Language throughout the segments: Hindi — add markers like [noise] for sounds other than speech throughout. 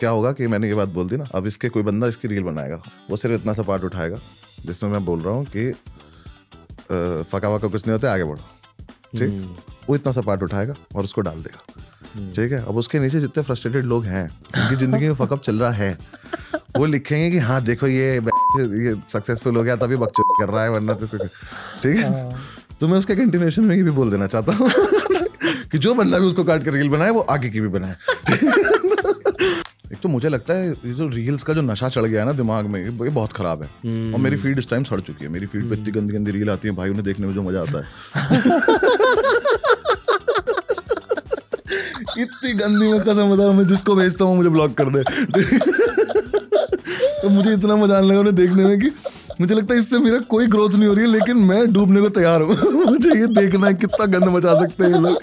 क्या होगा कि मैंने ये बात बोल दी ना अब इसके कोई बंदा इसकी रील बनाएगा वो सिर्फ इतना सा पार्ट उठाएगा जिसमें मैं बोल रहा हूँ कि फका वका कुछ नहीं होता आगे बढ़ो ठीक हम्म। वो इतना सा पार्ट उठाएगा और उसको डाल देगा हम्म। ठीक है अब उसके नीचे जितने फ्रस्ट्रेटेड लोग हैं उनकी ज़िंदगी में फकअप चल रहा है वो लिखेंगे कि हाँ देखो ये ये सक्सेसफुल हो गया तभी बच्चों कर रहा है वरना तो ठीक है हाँ। तो मैं उसके कंटिन्यूशन में भी बोल देना चाहता हूँ [laughs] कि जो बंदा भी उसको काट कर रील बनाए वो आगे की भी बनाए ठीक है एक तो मुझे लगता है ये जो रील्स का जो नशा चढ़ गया है ना दिमाग में ये बहुत खराब है hmm. और मेरी फीड इस टाइम सड़ चुकी है मेरी फीड hmm. पे इतनी हम्म। गंदी गंदी रील आती है भाई उन्हें देखने में जो मजा आता है [laughs] इतनी गंदी में कसम बता मैं जिसको भेजता हूँ मुझे ब्लॉक कर दे [laughs] तो मुझे इतना मजा आने लगा उन्हें देखने में कि मुझे लगता है इससे मेरा कोई ग्रोथ नहीं हो रही है लेकिन मैं डूबने को तैयार हूँ [laughs] मुझे ये देखना है कितना गंद मचा सकते हैं लोग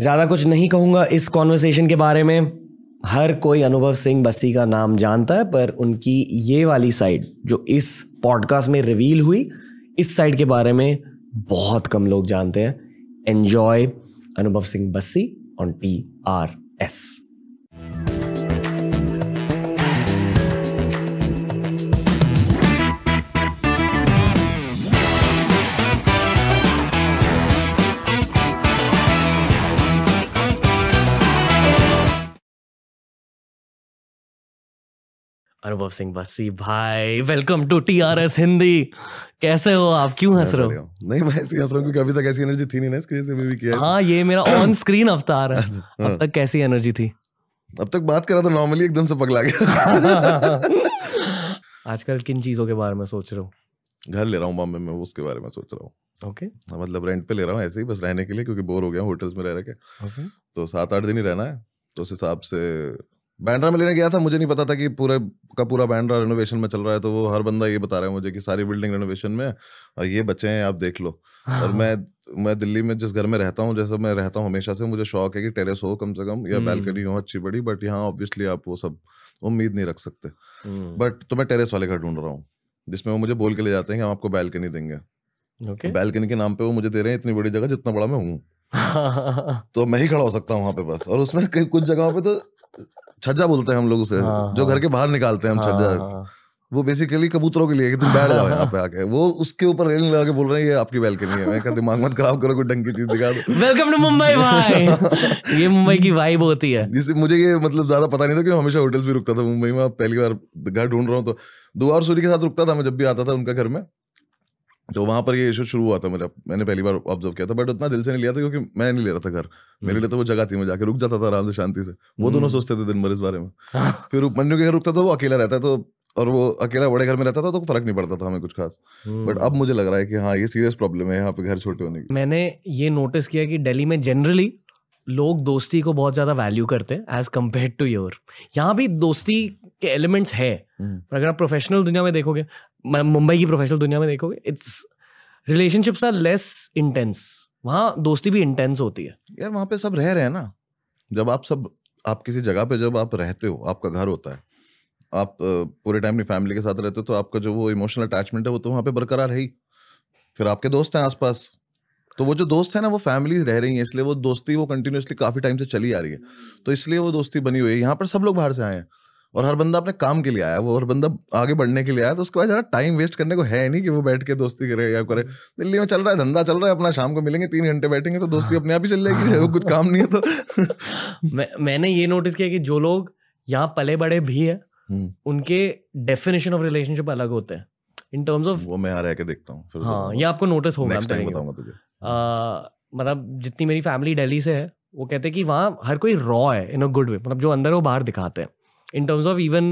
ज़्यादा कुछ नहीं कहूंगा इस कॉन्वर्सेशन के बारे में हर कोई अनुभव सिंह बसी का नाम जानता है पर उनकी ये वाली साइड जो इस पॉडकास्ट में रिवील हुई इस साइड के बारे में बहुत कम लोग जानते हैं enjoy Anubhav Singh Bassi on T R S Anubhav Singh Bassi भाई welcome to T R S Hindi कैसे हो आप क्यों हंस रहे हो नहीं मैं ऐसे हंस रहा हूँ क्योंकि अभी तक ऐसी एनर्जी थी नहीं ना इसके भी, भी किया हाँ ये मेरा ऑन स्क्रीन अवतार है अच्छा, हाँ। अब तक कैसी एनर्जी थी अब तक बात कर रहा था नॉर्मली एकदम से पगला गया [laughs] आजकल किन चीजों के बारे में सोच रहे हो घर ले रहा हूँ बॉम्बे में उसके बारे में सोच रहा हूँ ओके okay. हाँ, मतलब रेंट पे ले रहा हूँ ऐसे ही बस रहने के लिए क्योंकि बोर हो गया होटल्स में रह रहे okay. तो सात आठ दिन ही रहना है तो उस हिसाब से बैंड्रा में लेने गया था मुझे नहीं पता था कि पूरे का पूरा बैंड्रा रेनोवेशन में चल रहा है तो वो हर बंदा ये बता रहा है मुझे कि सारी बिल्डिंग रेनोवेशन में और ये बच्चे हैं आप देख लो हाँ। और हाँ। मैं मैं दिल्ली में जिस घर में रहता हूँ जैसे मैं रहता हूँ हमेशा से मुझे शौक है कि टेरेस हो कम से कम या बैल्कनी हम्म। हो अच्छी बड़ी बट यहाँ ऑब्वियसली आप वो सब उम्मीद नहीं रख सकते बट हम्म। तो मैं टेरेस वाले घर ढूंढ रहा हूँ जिसमें वो मुझे बोल के ले जाते हैं कि हम आपको बैल्कनी देंगे बैलकनी बैल्कनी के नाम पे वो मुझे दे रहे हैं इतनी बड़ी जगह जितना बड़ा मैं हूँ [laughs] तो मैं ही खड़ा हो सकता हूँ वहाँ पे बस और उसमें कुछ जगहों पे तो छज्जा बोलते हैं हम लोग उसे हाँ, जो हाँ। घर के बाहर निकालते हैं हम हाँ, छज्जा वो बेसिकली कबूतरों के लिए कि तुम बैठ जाओ [laughs] यहाँ पे आके वो उसके ऊपर रेलिंग लगा के बोल रहे हैं ये आपकी बैल्कनी है मैं कहता दिमाग मत खराब करो कोई ढंग की चीज दिखा दो वेलकम टू मुंबई भाई ये मुंबई की वाइब होती है जिससे मुझे ये मतलब ज्यादा पता नहीं था कि हमेशा होटल्स भी रुकता था मुंबई में पहली बार घर ढूंढ रहा हूँ तो दुआ और सूरी के साथ रुकता था मैं जब भी आता था उनका घर में तो वहाँ पर ये इशू शुरू हुआ था मेरा मैंने पहली बार ऑब्जर्व किया था बट उतना दिल से नहीं लिया था क्योंकि मैं नहीं ले रहा था घर हम्म। मेरे लिए तो वो जगह थी मैं जाके रुक जाता था आराम से शांति से वो दोनों हम्म। सोचते थे दिन भर इस बारे में हाँ। फिर मंजू के घर रुकता था वो अकेला रहता तो और वो अकेला बड़े घर में रहता था तो फर्क नहीं पड़ता था हमें कुछ खास बट अब हम्म। मुझे लग रहा है कि हाँ ये सीरियस प्रॉब्लम है यहाँ पे घर छोटे होने की मैंने ये नोटिस किया कि दिल्ली में जनरली लोग दोस्ती को बहुत ज़्यादा वैल्यू करते हैं एज कम्पेयर टू योर यहाँ भी दोस्ती के एलिमेंट्स है हम्म। पर अगर आप प्रोफेशनल दुनिया में देखोगे मुंबई की प्रोफेशनल दुनिया में देखोगे it's relationships are less intense वहाँ दोस्ती भी इंटेंस होती है यार वहाँ पे सब रह रहे हैं ना जब आप सब आप किसी जगह पे जब आप रहते हो आपका घर होता है आप पूरे टाइम अपनी फैमिली के साथ रहते हो तो आपका जो वो इमोशनल अटैचमेंट है वो तो वहाँ पे बरकरार है ही फिर आपके दोस्त हैं आसपास तो वो जो दोस्त है ना वो फैमिली रह रही है इसलिए वो दोस्ती वो कंटिन्यूसली काफी टाइम से चली आ रही है तो इसलिए वो दोस्ती बनी हुई है यहाँ पर सब लोग बाहर से आए हैं और हर बंदा अपने काम के लिए आया वो हर बंदा आगे बढ़ने के लिए आया तो उसके बाद ज़्यादा टाइम वेस्ट करने को है नहीं कि वो बैठ के दोस्ती करे या करे दिल्ली में चल रहा है धंधा चल रहा है अपना शाम को मिलेंगे तीन घंटे बैठेंगे तो दोस्ती हाँ। अपने आप ही चल जाएगी वो कुछ काम नहीं है तो [laughs] मैंने ये नोटिस किया कि जो लोग यहाँ पले बड़े भी है हम्म। उनके डेफिनेशन ऑफ रिलेशनशिप अलग होते हैं इन टर्म्स ऑफ वो मैं यहाँ रह के देखता हूँ हाँ ये आपको नोटिस होगा बताऊंगा तुझे मतलब जितनी मेरी फैमिली दिल्ली से है वो कहते हैं कि वहाँ हर कोई रॉ है इन अ गुड वे मतलब जो अंदर वो बाहर दिखाते हैं in terms of even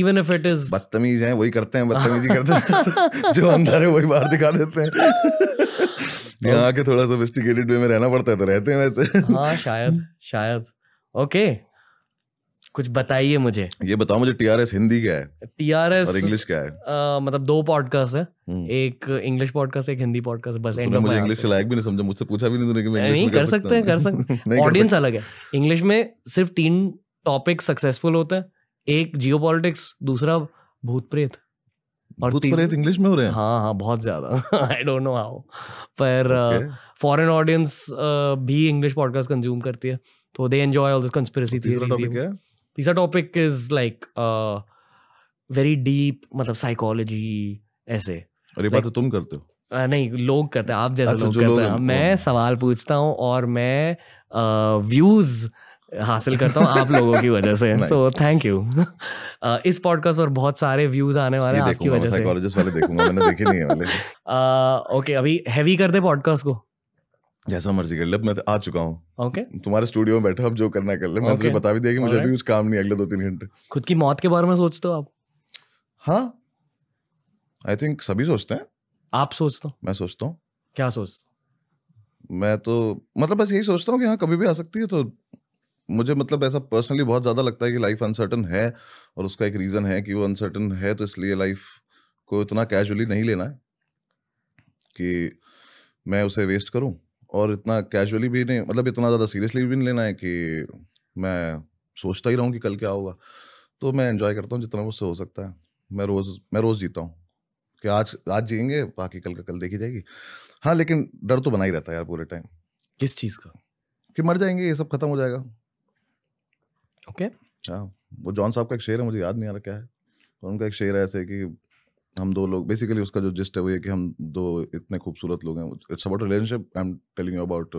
even if it is बदतमीज है वही करते हैं बदतमीजी करते हैं [laughs] जो अंदर है वही बाहर दिखा देते हैं [laughs] यहाँ आके थोड़ा सोफिस्टिकेटेड वे में रहना पड़ता है तो रहते हैं वैसे हाँ शायद शायद ओके okay. कुछ बताइए मुझे ये बताओ मुझे टीआरएस हिंदी क्या है टीआरएस और इंग्लिश क्या है आ, मतलब दो पॉडकास्ट है हम्म। एक इंग्लिश पॉडकास्ट एक हिंदी पॉडकास्ट बस एंड मुझे इंग्लिश के लायक भी नहीं समझा मुझसे पूछा भी नहीं तूने कि मैं [laughs] नहीं कर सकते हैं कर सकते ऑडियंस अलग है इंग्लिश में सिर्फ तीन टॉपिक सक्सेसफुल होते हैं एक जियो दूसरा भूत प्रेत और इंग्लिश में हो रहे हैं हाँ हाँ बहुत ज्यादा आई डोंट नो हाउ पर फॉरेन ऑडियंस भी इंग्लिश पॉडकास्ट कंज्यूम करती है तो they enjoy all this conspiracy theories तीसरा topic is like very deep मतलब साइकोलॉजी ऐसे और ये like, बात तो तुम करते हो आ, नहीं लोग करते हैं आप जैसे अच्छा, लोग करते हैं मैं सवाल पूछता हूँ और मैं व्यूज हासिल करता हूँ आप लोगों की वजह से सो थैंक यू इस पॉडकास्ट पर बहुत सारे व्यूज आने वाले हैं आपकी वजह से वाले देखूंगा मैंने देखे नहीं वाले ओके [laughs] अभी हैवी कर दे पॉडकास्ट को जैसा मर्जी कर ले मैं आ चुका हूँ okay. तुम्हारे स्टूडियो में बैठा अब जो करना कर ले मैं okay. बता भी दिया कि मुझे अभी कुछ काम नहीं अगले दो तीन घंटे खुद की मौत के बारे में सोचते हो आप हाँ आई थिंक सभी सोचते हैं आप सोचते हो मैं सोचता हूँ क्या सोचते मैं तो मतलब बस यही सोचता हूँ कि हाँ कभी भी आ सकती है तो मुझे मतलब ऐसा पर्सनली बहुत ज़्यादा लगता है कि लाइफ अनसर्टन है और उसका एक रीज़न है कि वो अनसर्टन है तो इसलिए लाइफ को इतना कैजुअली नहीं लेना है कि मैं उसे वेस्ट करूँ और इतना कैजुअली भी नहीं मतलब इतना ज़्यादा सीरियसली भी नहीं लेना है कि मैं सोचता ही रहूँ कि कल क्या होगा तो मैं इन्जॉय करता हूँ जितना मुझसे हो सकता है मैं रोज़ मैं रोज़ जीता हूँ कि आज आज जियेंगे बाकी कल का कल देखी जाएगी हाँ लेकिन डर तो बना ही रहता है यार पूरे टाइम किस चीज़ का कि मर जाएंगे ये सब खत्म हो जाएगा ओके okay. हाँ वो जॉन साहब का एक शेर है मुझे याद नहीं आ रहा क्या है तो उनका एक शेर है ऐसे कि हम दो लोग बेसिकली उसका जो जिस्ट है वो ये कि हम दो इतने खूबसूरत लोग हैं it's about relationship I am telling you about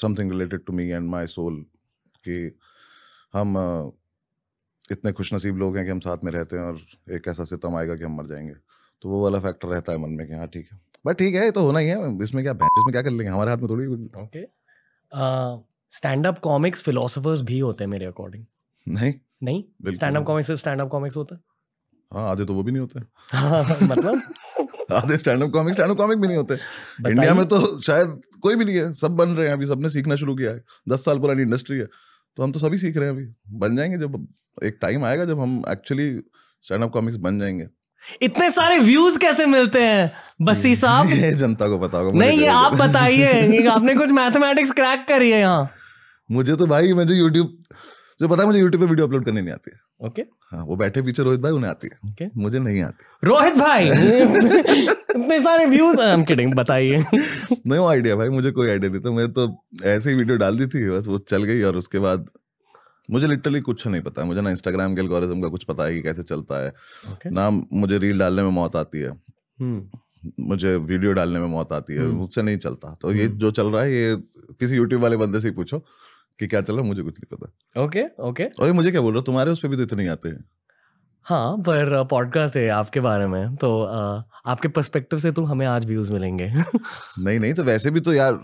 something related to me and my soul कि हम uh, इतने खुशनसीब लोग हैं कि हम साथ में रहते हैं और एक ऐसा सितम आएगा कि हम मर जाएंगे तो वो वाला फैक्टर रहता है मन में कि हाँ ठीक है बट ठीक है ये तो होना ही है इसमें क्या इसमें क्या कर लेंगे हमारे हाथ में थोड़ी okay stand up comics philosophers भी होते हैं मेरे अकॉर्डिंग नहीं नहीं stand up comics stand up comics होता है हाँ आधे तो वो भी नहीं होते [laughs] मतलब [laughs] आधे stand up comic stand up comic भी नहीं होते इंडिया में तो शायद कोई भी नहीं है सब बन रहे हैं अभी सबने सीखना शुरू किया है दस साल पुरानी इंडस्ट्री है तो हम तो सभी सीख रहे हैं अभी बन जाएंगे जब एक टाइम आएगा जब हम एक्चुअली स्टैंड अप कॉमिक्स बन जाएंगे इतने सारे व्यूज कैसे मिलते हैं बसी साहब [laughs] ये जनता को बताओ नहीं ये आप बताइए आपने कुछ मैथमेटिक्स क्रैक करी है यहाँ मुझे तो भाई मुझे यूट्यूब जो पता है मुझे YouTube पे वीडियो अपलोड करने नहीं आती है ओके हाँ वो बैठे पीछे रोहित भाई उन्हें आती है ओके मुझे नहीं आती रोहित भाई [laughs] इतने सारे व्यूज आई एम किडिंग बताइए नो आइडिया भाई मुझे कोई आइडिया नहीं तो मैं तो ऐसे ही वीडियो डाल दी थी बस वो चल गई और उसके बाद मुझे लिटरली कुछ नहीं पता मुझे ना इंस्टाग्राम के एल्गोरिज्म का कुछ पता है कि कैसे चलता है okay. ना मुझे रील डालने में मौत आती है hmm. मुझे वीडियो डालने में मौत आती है मुझसे hmm. नहीं चलता तो hmm. ये जो चल रहा है ये किसी यूट्यूब वाले बंदे से ही पूछो कि क्या चल रहा मुझे कुछ नहीं पता ओके ओके और मुझे क्या बोल रहे हो तुम्हारे उस पर भी तो इतने आते हैं हाँ पर पॉडकास्ट है आपके बारे में तो आ, आपके पर्सपेक्टिव से तुम तो हमें आज व्यूज मिलेंगे [laughs] नहीं नहीं तो वैसे भी तो यार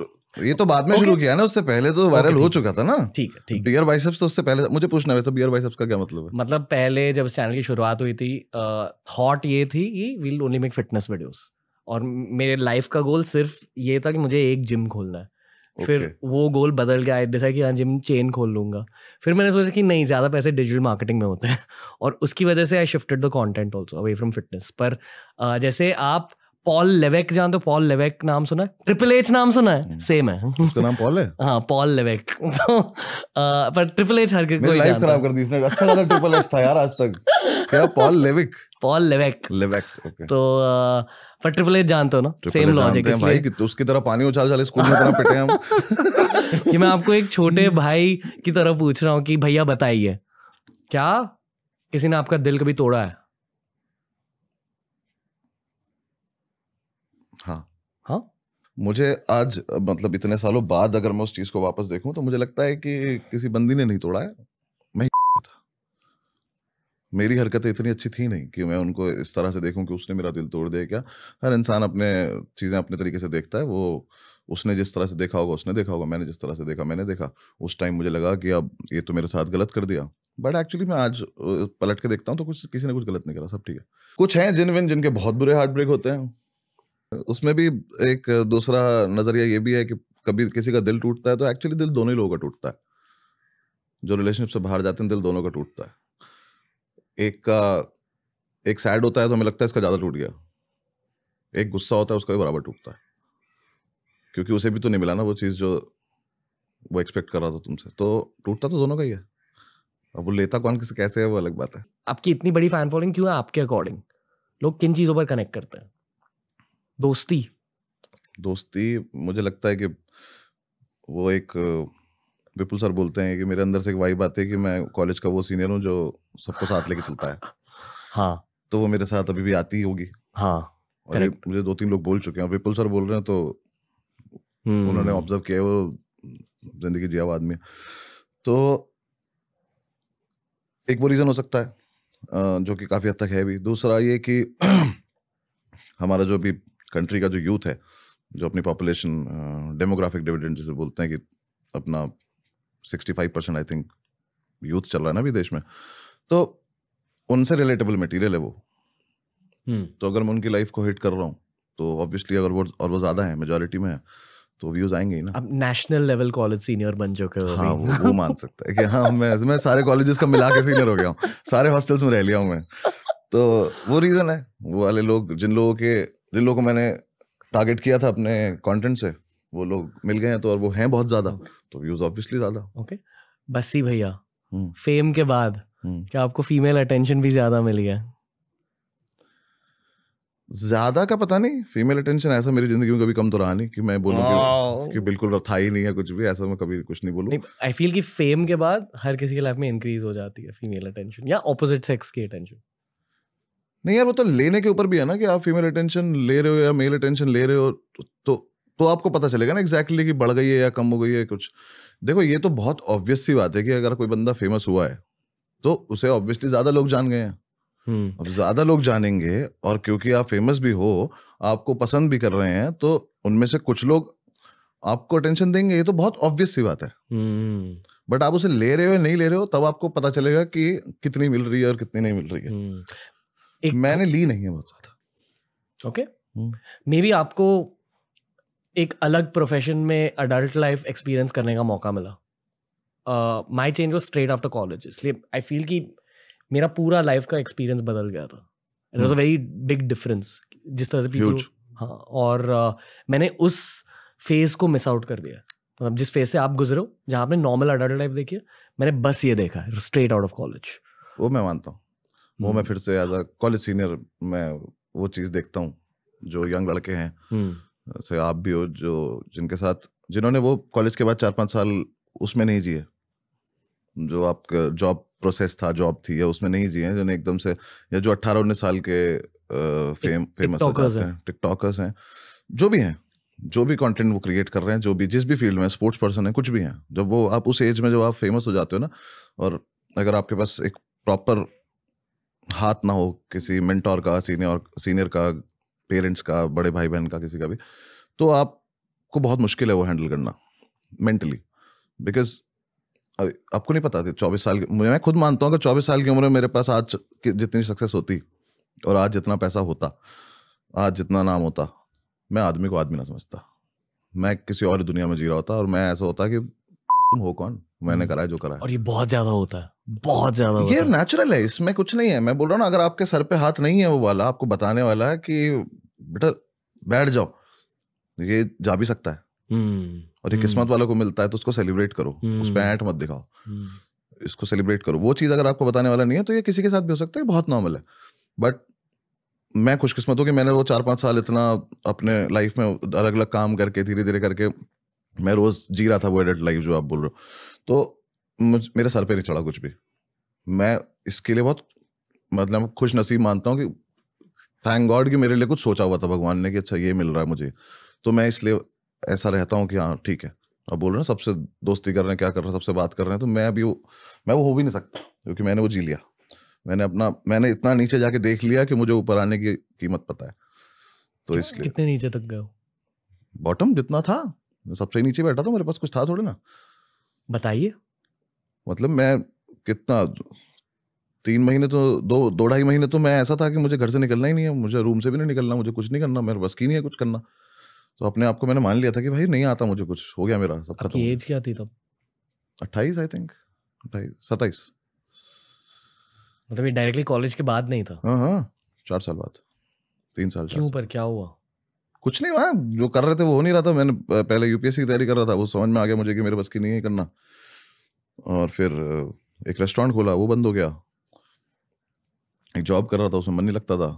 ये तो बाद में okay. शुरू किया ना उससे पहले तो वायरल okay, हो चुका था ना ठीक है ठीक बियर बाइसेप्स तो उससे पहले मुझे पूछना वैसे बियर बाइसेप्स का क्या मतलब है मतलब पहले जब इस चैनल की शुरुआत हुई थी थॉट ये थी कि we'll only make fitness videos और मेरे लाइफ का गोल सिर्फ ये था कि मुझे एक जिम खोलना है फिर वो गोल बदल गया आई डिसाइड कि हाँ जी मैं चेन खोल लूँगा फिर मैंने सोचा कि नहीं ज़्यादा पैसे डिजिटल मार्केटिंग में होते हैं [laughs] और उसकी वजह से I shifted the content also away from fitness पर जैसे आप पॉल लेवेक जान तो पॉल लेवेक नाम सुना है ट्रिपल एच नाम सुना है सेम hmm. है उसका नाम पॉल है [laughs] हाँ पॉल लेवेक [laughs] तो आ, पर ट्रिपल एच हर कोई लाइफ खराब कर दी इसने अच्छा खासा ट्रिपल एच था यार आज तक क्या पॉल पॉल ओके तो uh, पर ट्रिपल एच जानते हो ना सेम लॉजिक है भाई कि तो उसकी तरह पानी उछाल स्कूल में इतना पिटे हम [laughs] कि मैं आपको एक छोटे भाई की तरह पूछ रहा हूँ कि भैया बताइए क्या किसी ने आपका दिल कभी तोड़ा है हाँ हाँ मुझे आज मतलब इतने सालों बाद अगर मैं उस चीज को वापस देखूं तो मुझे लगता है कि किसी बंदी ने नहीं तोड़ा है मेरी हरकतें इतनी अच्छी थी नहीं कि मैं उनको इस तरह से देखूं कि उसने मेरा दिल तोड़ दिया क्या हर इंसान अपने चीज़ें अपने तरीके से देखता है वो उसने जिस तरह से देखा होगा उसने देखा होगा मैंने जिस तरह से देखा मैंने देखा उस टाइम मुझे लगा कि अब ये तो मेरे साथ गलत कर दिया बट एक्चुअली मैं आज पलट के देखता हूँ तो कुछ किसी ने कुछ गलत नहीं करा सब ठीक है कुछ हैं जिन विन जिनके बहुत बुरे हार्ट ब्रेक होते हैं उसमें भी एक दूसरा नज़रिया ये भी है कि कभी किसी का दिल टूटता है तो एक्चुअली दिल दोनों ही लोगों का टूटता है जो रिलेशनशिप से बाहर जाते हैं दिल दोनों का टूटता है एक का एक सैड होता है तो हमें लगता है इसका ज़्यादा टूट गया एक गुस्सा होता है उसका भी बराबर टूटता है क्योंकि उसे भी तो नहीं मिला ना वो चीज़ जो वो एक्सपेक्ट कर रहा था तुमसे तो टूटता तो दोनों का ही है अब वो लेता कौन किसे कैसे है वो अलग बात है आपकी इतनी बड़ी फैन फॉलोइंग क्यों है आपके अकॉर्डिंग लोग किन चीज़ों पर कनेक्ट करते हैं दोस्ती दोस्ती मुझे लगता है कि वो एक विपुल सर बोलते हैं कि मेरे अंदर से एक वाइब आती है कि मैं कॉलेज का वो सीनियर हूँ जो सबको साथ लेके चलता है हाँ तो वो मेरे साथ अभी भी आती होगी हाँ और मुझे दो तीन लोग बोल चुके हैं विपुल सर बोल रहे हैं तो हम्म। उन्होंने ऑब्जर्व किया वो जिंदगी जिया आदमी तो एक वो रीज़न हो सकता है जो कि काफ़ी हद तक है भी दूसरा ये कि [clears throat] हमारा जो अभी कंट्री का जो यूथ है जो अपनी पॉपुलेशन डेमोग्राफिक डिविडेंड जिसे बोलते हैं कि अपना sixty five percent I think youth चल रहा है ना अभी देश में तो उनसे रिलेटेबल मटीरियल है वो हम्म। तो अगर मैं उनकी लाइफ को हिट कर रहा हूँ तो ऑब्वियसली अगर वो और वो ज़्यादा है मेजोरिटी में है तो व्यूज आएंगे ही ना अब नेशनल लेवल कॉलेज सीनियर बन चुके हो हाँ वो, वो मान सकता है कि हाँ मैं मैं सारे कॉलेजेस का मिला के सीनियर हो गया हूँ सारे हॉस्टल्स में रह लिया हूँ मैं तो वो रीज़न है वो वाले लोग जिन लोगों के जिन लोगों को मैंने टारगेट किया था अपने कॉन्टेंट से वो लोग मिल गए हैं तो और वो हैं बहुत ज्यादा तो व्यूज ऑब्वियसली ज्यादा ओके बस्सी भैया फेम हम्म। के बाद हम्म। क्या आपको फीमेल अटेंशन भी ज्यादा मिली है ज्यादा का पता नहीं फीमेल अटेंशन ऐसा मेरी जिंदगी में कभी कम तो रहा नहीं कि मैं बोलूं कि, कि बिल्कुल था ही नहीं है कुछ भी ऐसा मैं कभी कुछ नहीं बोलूं आई फील कि फेम के बाद हर किसी के लाइफ में इंक्रीज हो जाती है फीमेल अटेंशन या ऑपोजिट सेक्स की अटेंशन नहीं यार वो तो लेने के ऊपर भी है ना कि आप फीमेल अटेंशन ले रहे हो या मेल अटेंशन ले रहे हो तो, तो तो आपको पता चलेगा ना एग्जैक्टली exactly कि बढ़ गई है या कम हो गई है कुछ देखो ये तो बहुत ऑब्वियस सी बात है कि अगर कोई बंदा फेमस हुआ है तो उसे ऑब्वियसली ज्यादा लोग जान गए हैं हम्म। अब ज्यादा लोग जानेंगे और क्योंकि आप फेमस भी हो आपको पसंद भी कर रहे हैं तो उनमें से कुछ लोग आपको अटेंशन देंगे ये तो बहुत ऑब्वियस सी बात है बट हम्म। आप उसे ले रहे हो या नहीं ले रहे हो तब आपको पता चलेगा कि कितनी मिल रही है और कितनी नहीं मिल रही है हम्म। मैंने ली नहीं है बहुत ज्यादा ओके मे बी आपको एक अलग प्रोफेशन में अडल्ट लाइफ एक्सपीरियंस करने का मौका मिला my change was straight after college इसलिए आई फील कि मेरा पूरा लाइफ का एक्सपीरियंस बदल गया था it was a very big difference जिस तरह से पीपल हाँ और uh, मैंने उस फेज को मिस आउट कर दिया मतलब जिस फेज से आप गुजरे हो जहाँ आपने नॉर्मल अडल्ट लाइफ देखी है मैंने बस ये देखा है स्ट्रेट आउट ऑफ कॉलेज वो मैं मानता हूँ वो मैं hmm. फिर से एज अ कॉलेज सीनियर मैं वो चीज़ देखता हूँ जो यंग लड़के हैं hmm. से आप भी हो जो जिनके साथ जिन्होंने वो कॉलेज के बाद चार पाँच साल उसमें नहीं जिए जो आपका जॉब प्रोसेस था जॉब थी या उसमें नहीं जिए जिन्हें एकदम से या जो अट्ठारह उन्नीस साल के फेम फेमस हैं टिकटॉकर्स हैं जो भी हैं जो भी कंटेंट वो क्रिएट कर रहे हैं जो भी जिस भी फील्ड में स्पोर्ट्स पर्सन है कुछ भी हैं जब वो आप उस एज में जब आप फेमस हो जाते हो ना और अगर आपके पास एक प्रॉपर हाथ ना हो किसी मेंटोर का सीनियर सीनियर का पेरेंट्स का बड़े भाई बहन का किसी का भी तो आपको बहुत मुश्किल है वो हैंडल करना मेंटली बिकॉज आपको नहीं पता थे चौबीस साल मैं खुद मानता हूँ कि चौबीस साल की उम्र में मेरे पास आज जितनी सक्सेस होती और आज जितना पैसा होता आज जितना नाम होता मैं आदमी को आदमी ना समझता मैं किसी और दुनिया में जी रहा होता और मैं ऐसा होता कि तुम हो कौन मैंने हम्म। करा जो करा और ये बहुत ज्यादा होता है बहुत ज्यादा ये नेचुरल है इसमें कुछ नहीं है मैं बोल रहा हूँ अगर आपके सर पे हाथ नहीं है वो वाला आपको बताने वाला है कि बेटा बैठ जाओ ये जा भी सकता है हम्म, और ये हम्म। किस्मत hmm. वालों को मिलता है तो उसको सेलिब्रेट करो उस पर हम्म। ऐंठ मत दिखाओ इसको सेलिब्रेट करो वो चीज़ अगर आपको बताने वाला नहीं है तो ये किसी के साथ भी हो सकता है बहुत नॉर्मल है बट मैं खुशकिस्मत हूँ कि मैंने वो चार पांच साल इतना अपने लाइफ में अलग अलग काम करके धीरे धीरे करके मैं रोज़ जी रहा था वो एडल्ट लाइफ जो आप बोल रहे हो तो मेरे सर पे नहीं चढ़ा कुछ भी मैं इसके लिए बहुत मतलब खुश नसीब मानता हूँ कि थैंक गॉड कि मेरे लिए कुछ सोचा हुआ था भगवान ने कि अच्छा ये मिल रहा है मुझे तो मैं इसलिए ऐसा रहता हूँ कि हाँ ठीक है अब बोल रहे हैं सबसे दोस्ती कर रहे हैं क्या कर रहे हैं सबसे बात कर रहे हैं तो मैं अभी वो मैं वो हो भी नहीं सकता क्योंकि मैंने वो जी लिया मैंने अपना मैंने इतना नीचे जाके देख लिया कि मुझे ऊपर आने की कीमत पता है तो इसलिए कितने नीचे तक गए बॉटम जितना था सबसे नीचे बैठा था मेरे पास कुछ था थोड़े ना बताइए मतलब मैं कितना तीन महीने तो दो दो ढाई महीने तो मैं ऐसा था कि मुझे घर से निकलना ही नहीं है मुझे रूम से भी नहीं निकलना मुझे कुछ नहीं करना मेरे बस की नहीं है कुछ करना तो अपने आप को मैंने मान लिया था कि भाई नहीं आता मुझे कुछ हो गया मेरा सब खत्म एज क्या थी तब अट्ठाईस आई थिंक अट्ठाईस सत्ताईस मतलब ये डायरेक्टली कॉलेज के बाद नहीं था हाँ हाँ चार साल बाद तीन साल क्यों पर क्या हुआ कुछ नहीं वहाँ जो कर रहे थे वो हो नहीं रहा था मैंने पहले यूपीएससी की तैयारी कर रहा था वो समझ में आ गया मुझे कि मेरे बस की नहीं है करना और फिर एक रेस्टोरेंट खोला वो बंद हो गया एक जॉब कर रहा था उसमें मन नहीं लगता था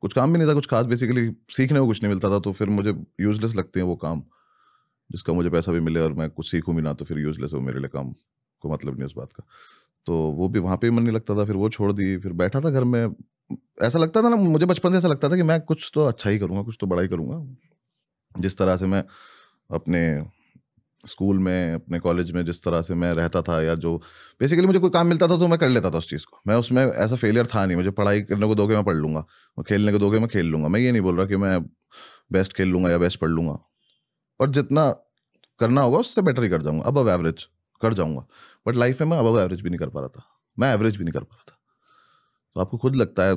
कुछ काम भी नहीं था कुछ खास बेसिकली सीखने को कुछ नहीं मिलता था तो फिर मुझे यूजलेस लगते हैं वो काम जिसका मुझे पैसा भी मिले और मैं कुछ सीखूँ भी ना तो फिर यूजलेस है वो मेरे लिए काम को मतलब नहीं उस बात का तो वो भी वहाँ पे मन नहीं लगता था फिर वो छोड़ दी फिर बैठा था घर में ऐसा लगता था ना मुझे बचपन से ऐसा लगता था कि मैं कुछ तो अच्छा ही करूँगा कुछ तो बड़ा ही करूँगा जिस तरह से मैं अपने स्कूल में अपने कॉलेज में जिस तरह से मैं रहता था या जो बेसिकली मुझे कोई काम मिलता था तो मैं कर लेता था उस चीज़ को मैं उसमें ऐसा फेलियर था नहीं मुझे पढ़ाई करने को दोगे मैं पढ़ लूँगा और खेलने को दोगे मैं खेल लूँगा मैं ये नहीं बोल रहा कि मैं बेस्ट खेल लूँगा या बेस्ट पढ़ लूँगा और जितना करना होगा उससे बेटर ही कर जाऊँगा अबव एवरेज कर जाऊँगा बट लाइफ में मैं अबव एवरेज भी नहीं कर पा रहा था मैं एवरेज भी नहीं कर पा रहा था तो आपको खुद लगता है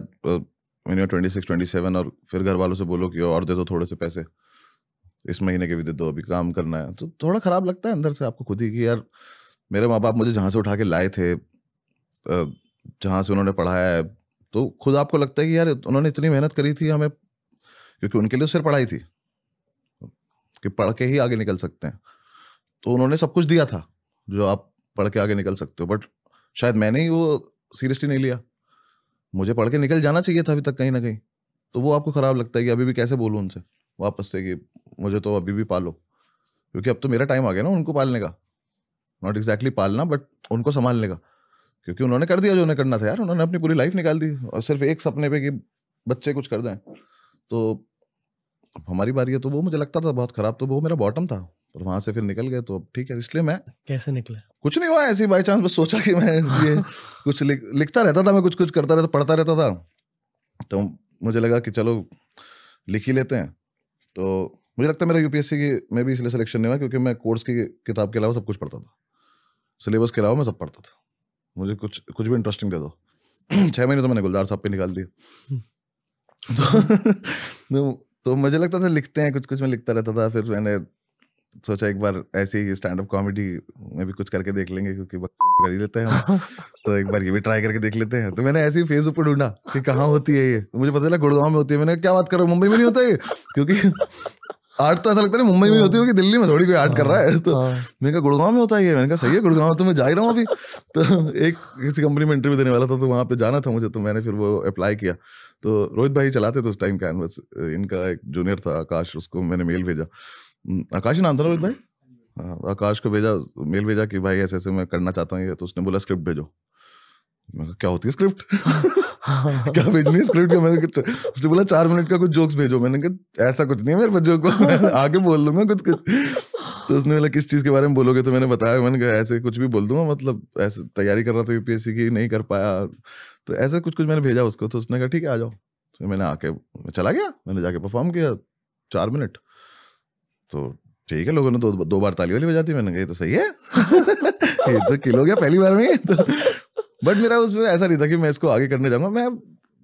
मैंने ट्वेंटी सिक्स ट्वेंटी सेवन और फिर घर वालों से बोलो कि और दे दो थोड़े से पैसे इस महीने के भी दे दो अभी काम करना है तो थोड़ा ख़राब लगता है अंदर से आपको खुद ही कि यार मेरे माँ बाप मुझे जहाँ से उठा के लाए थे जहाँ से उन्होंने पढ़ाया है तो खुद आपको लगता है कि यार उन्होंने इतनी मेहनत करी थी हमें क्योंकि उनके लिए सिर्फ पढ़ाई थी कि पढ़ के ही आगे निकल सकते हैं तो उन्होंने सब कुछ दिया था जो आप पढ़ के आगे निकल सकते हो बट शायद मैंने ही वो सीरियसली नहीं लिया मुझे पढ़ के निकल जाना चाहिए था अभी तक कहीं ना कहीं तो वो आपको ख़राब लगता है कि अभी भी कैसे बोलूँ उनसे वापस से कि मुझे तो अभी भी पालो क्योंकि अब तो मेरा टाइम आ गया ना उनको पालने का नॉट एग्जैक्टली exactly पालना बट उनको संभालने का क्योंकि उन्होंने कर दिया जो उन्हें करना था यार उन्होंने अपनी पूरी लाइफ निकाल दी और सिर्फ एक सपने पे कि बच्चे कुछ कर दें तो हमारी बारी है तो वो मुझे लगता था बहुत खराब तो वो मेरा बॉटम था और वहां से फिर निकल गए तो अब ठीक है इसलिए मैं कैसे निकला कुछ नहीं हुआ ऐसे बाई चांस बस सोचा कि मैं ये [laughs] कुछ लिख, लिखता रहता था मैं कुछ कुछ करता रहता पढ़ता रहता था तो मुझे लगा कि चलो लिख ही लेते हैं तो मुझे लगता है मेरा यूपीएससी की मैं भी इसलिए सिलेक्शन नहीं हुआ क्योंकि मैं कोर्स की किताब के अलावा सब कुछ पढ़ता था सिलेबस के अलावा मैं सब पढ़ता था मुझे कुछ कुछ भी इंटरेस्टिंग दे दो [clears throat] छः महीने तो मैंने गुलजार साहब पे निकाल दिए [laughs] तो, तो मुझे लगता था लिखते हैं कुछ कुछ मैं लिखता रहता था फिर मैंने सोचा एक बार ऐसे ही स्टैंड अप कॉमेडी में भी कुछ करके देख लेंगे क्योंकि कर ही लेते हैं [laughs] तो एक बार ये भी ट्राई करके देख लेते हैं तो मैंने ऐसे ही फेसबुक पर ढूंढा कि कहाँ होती है ये मुझे पता चला गुड़गांव में होती है मैंने क्या बात कर रहा हूँ मुंबई में नहीं होता ये क्योंकि [laughs] आर्ट तो ऐसा लगता है मुंबई में होती होगी दिल्ली में थोड़ी कोई आर्ट कर रहा है हाँ, तो हाँ। मैंने कहा गुड़गांव में होता है ये मैंने कहा सही है गुड़गांव तो मैं जा ही रहा हूँ अभी [laughs] तो एक किसी कंपनी में इंटरव्यू देने वाला था तो वहाँ पे जाना था मुझे तो मैंने फिर वो अप्लाई किया तो रोहित भाई चलाते थे उस टाइम कैनवस इनका एक जूनियर था आकाश उसको मैंने मेल भेजा हम्म, आकाश ही नाम था भाई हाँ, आकाश को भेजा मेल भेजा कि भाई ऐसे ऐसे मैं करना चाहता हूँ ये तो उसने बोला स्क्रिप्ट भेजो मैं क्या होती है स्क्रिप्ट [laughs] क्या भेजनी स्क्रिप्ट का मैंने उसने बोला चार मिनट का कुछ जोक्स भेजो मैंने कहा ऐसा कुछ नहीं है मेरे बच्चों को [laughs] आगे बोल दूंगा कुछ कुछ तो उसने बोला किस चीज़ के बारे में बोलोगे तो मैंने बताया मैंने कहा ऐसे कुछ भी बोल दूंगा मतलब ऐसे तैयारी कर रहा था यूपीएससी की नहीं कर पाया तो ऐसे कुछ कुछ मैंने भेजा उसको तो उसने कहा ठीक है आ जाओ तो मैंने आके चला गया मैंने जाके परफॉर्म किया चार मिनट तो ठीक है लोगों ने तो दो बार ताली वाली बजा दी मैंने कही तो सही है [laughs] ये तो किल हो गया पहली बार में तो बट मेरा उसमें ऐसा नहीं था कि मैं इसको आगे करने जाऊंगा मैं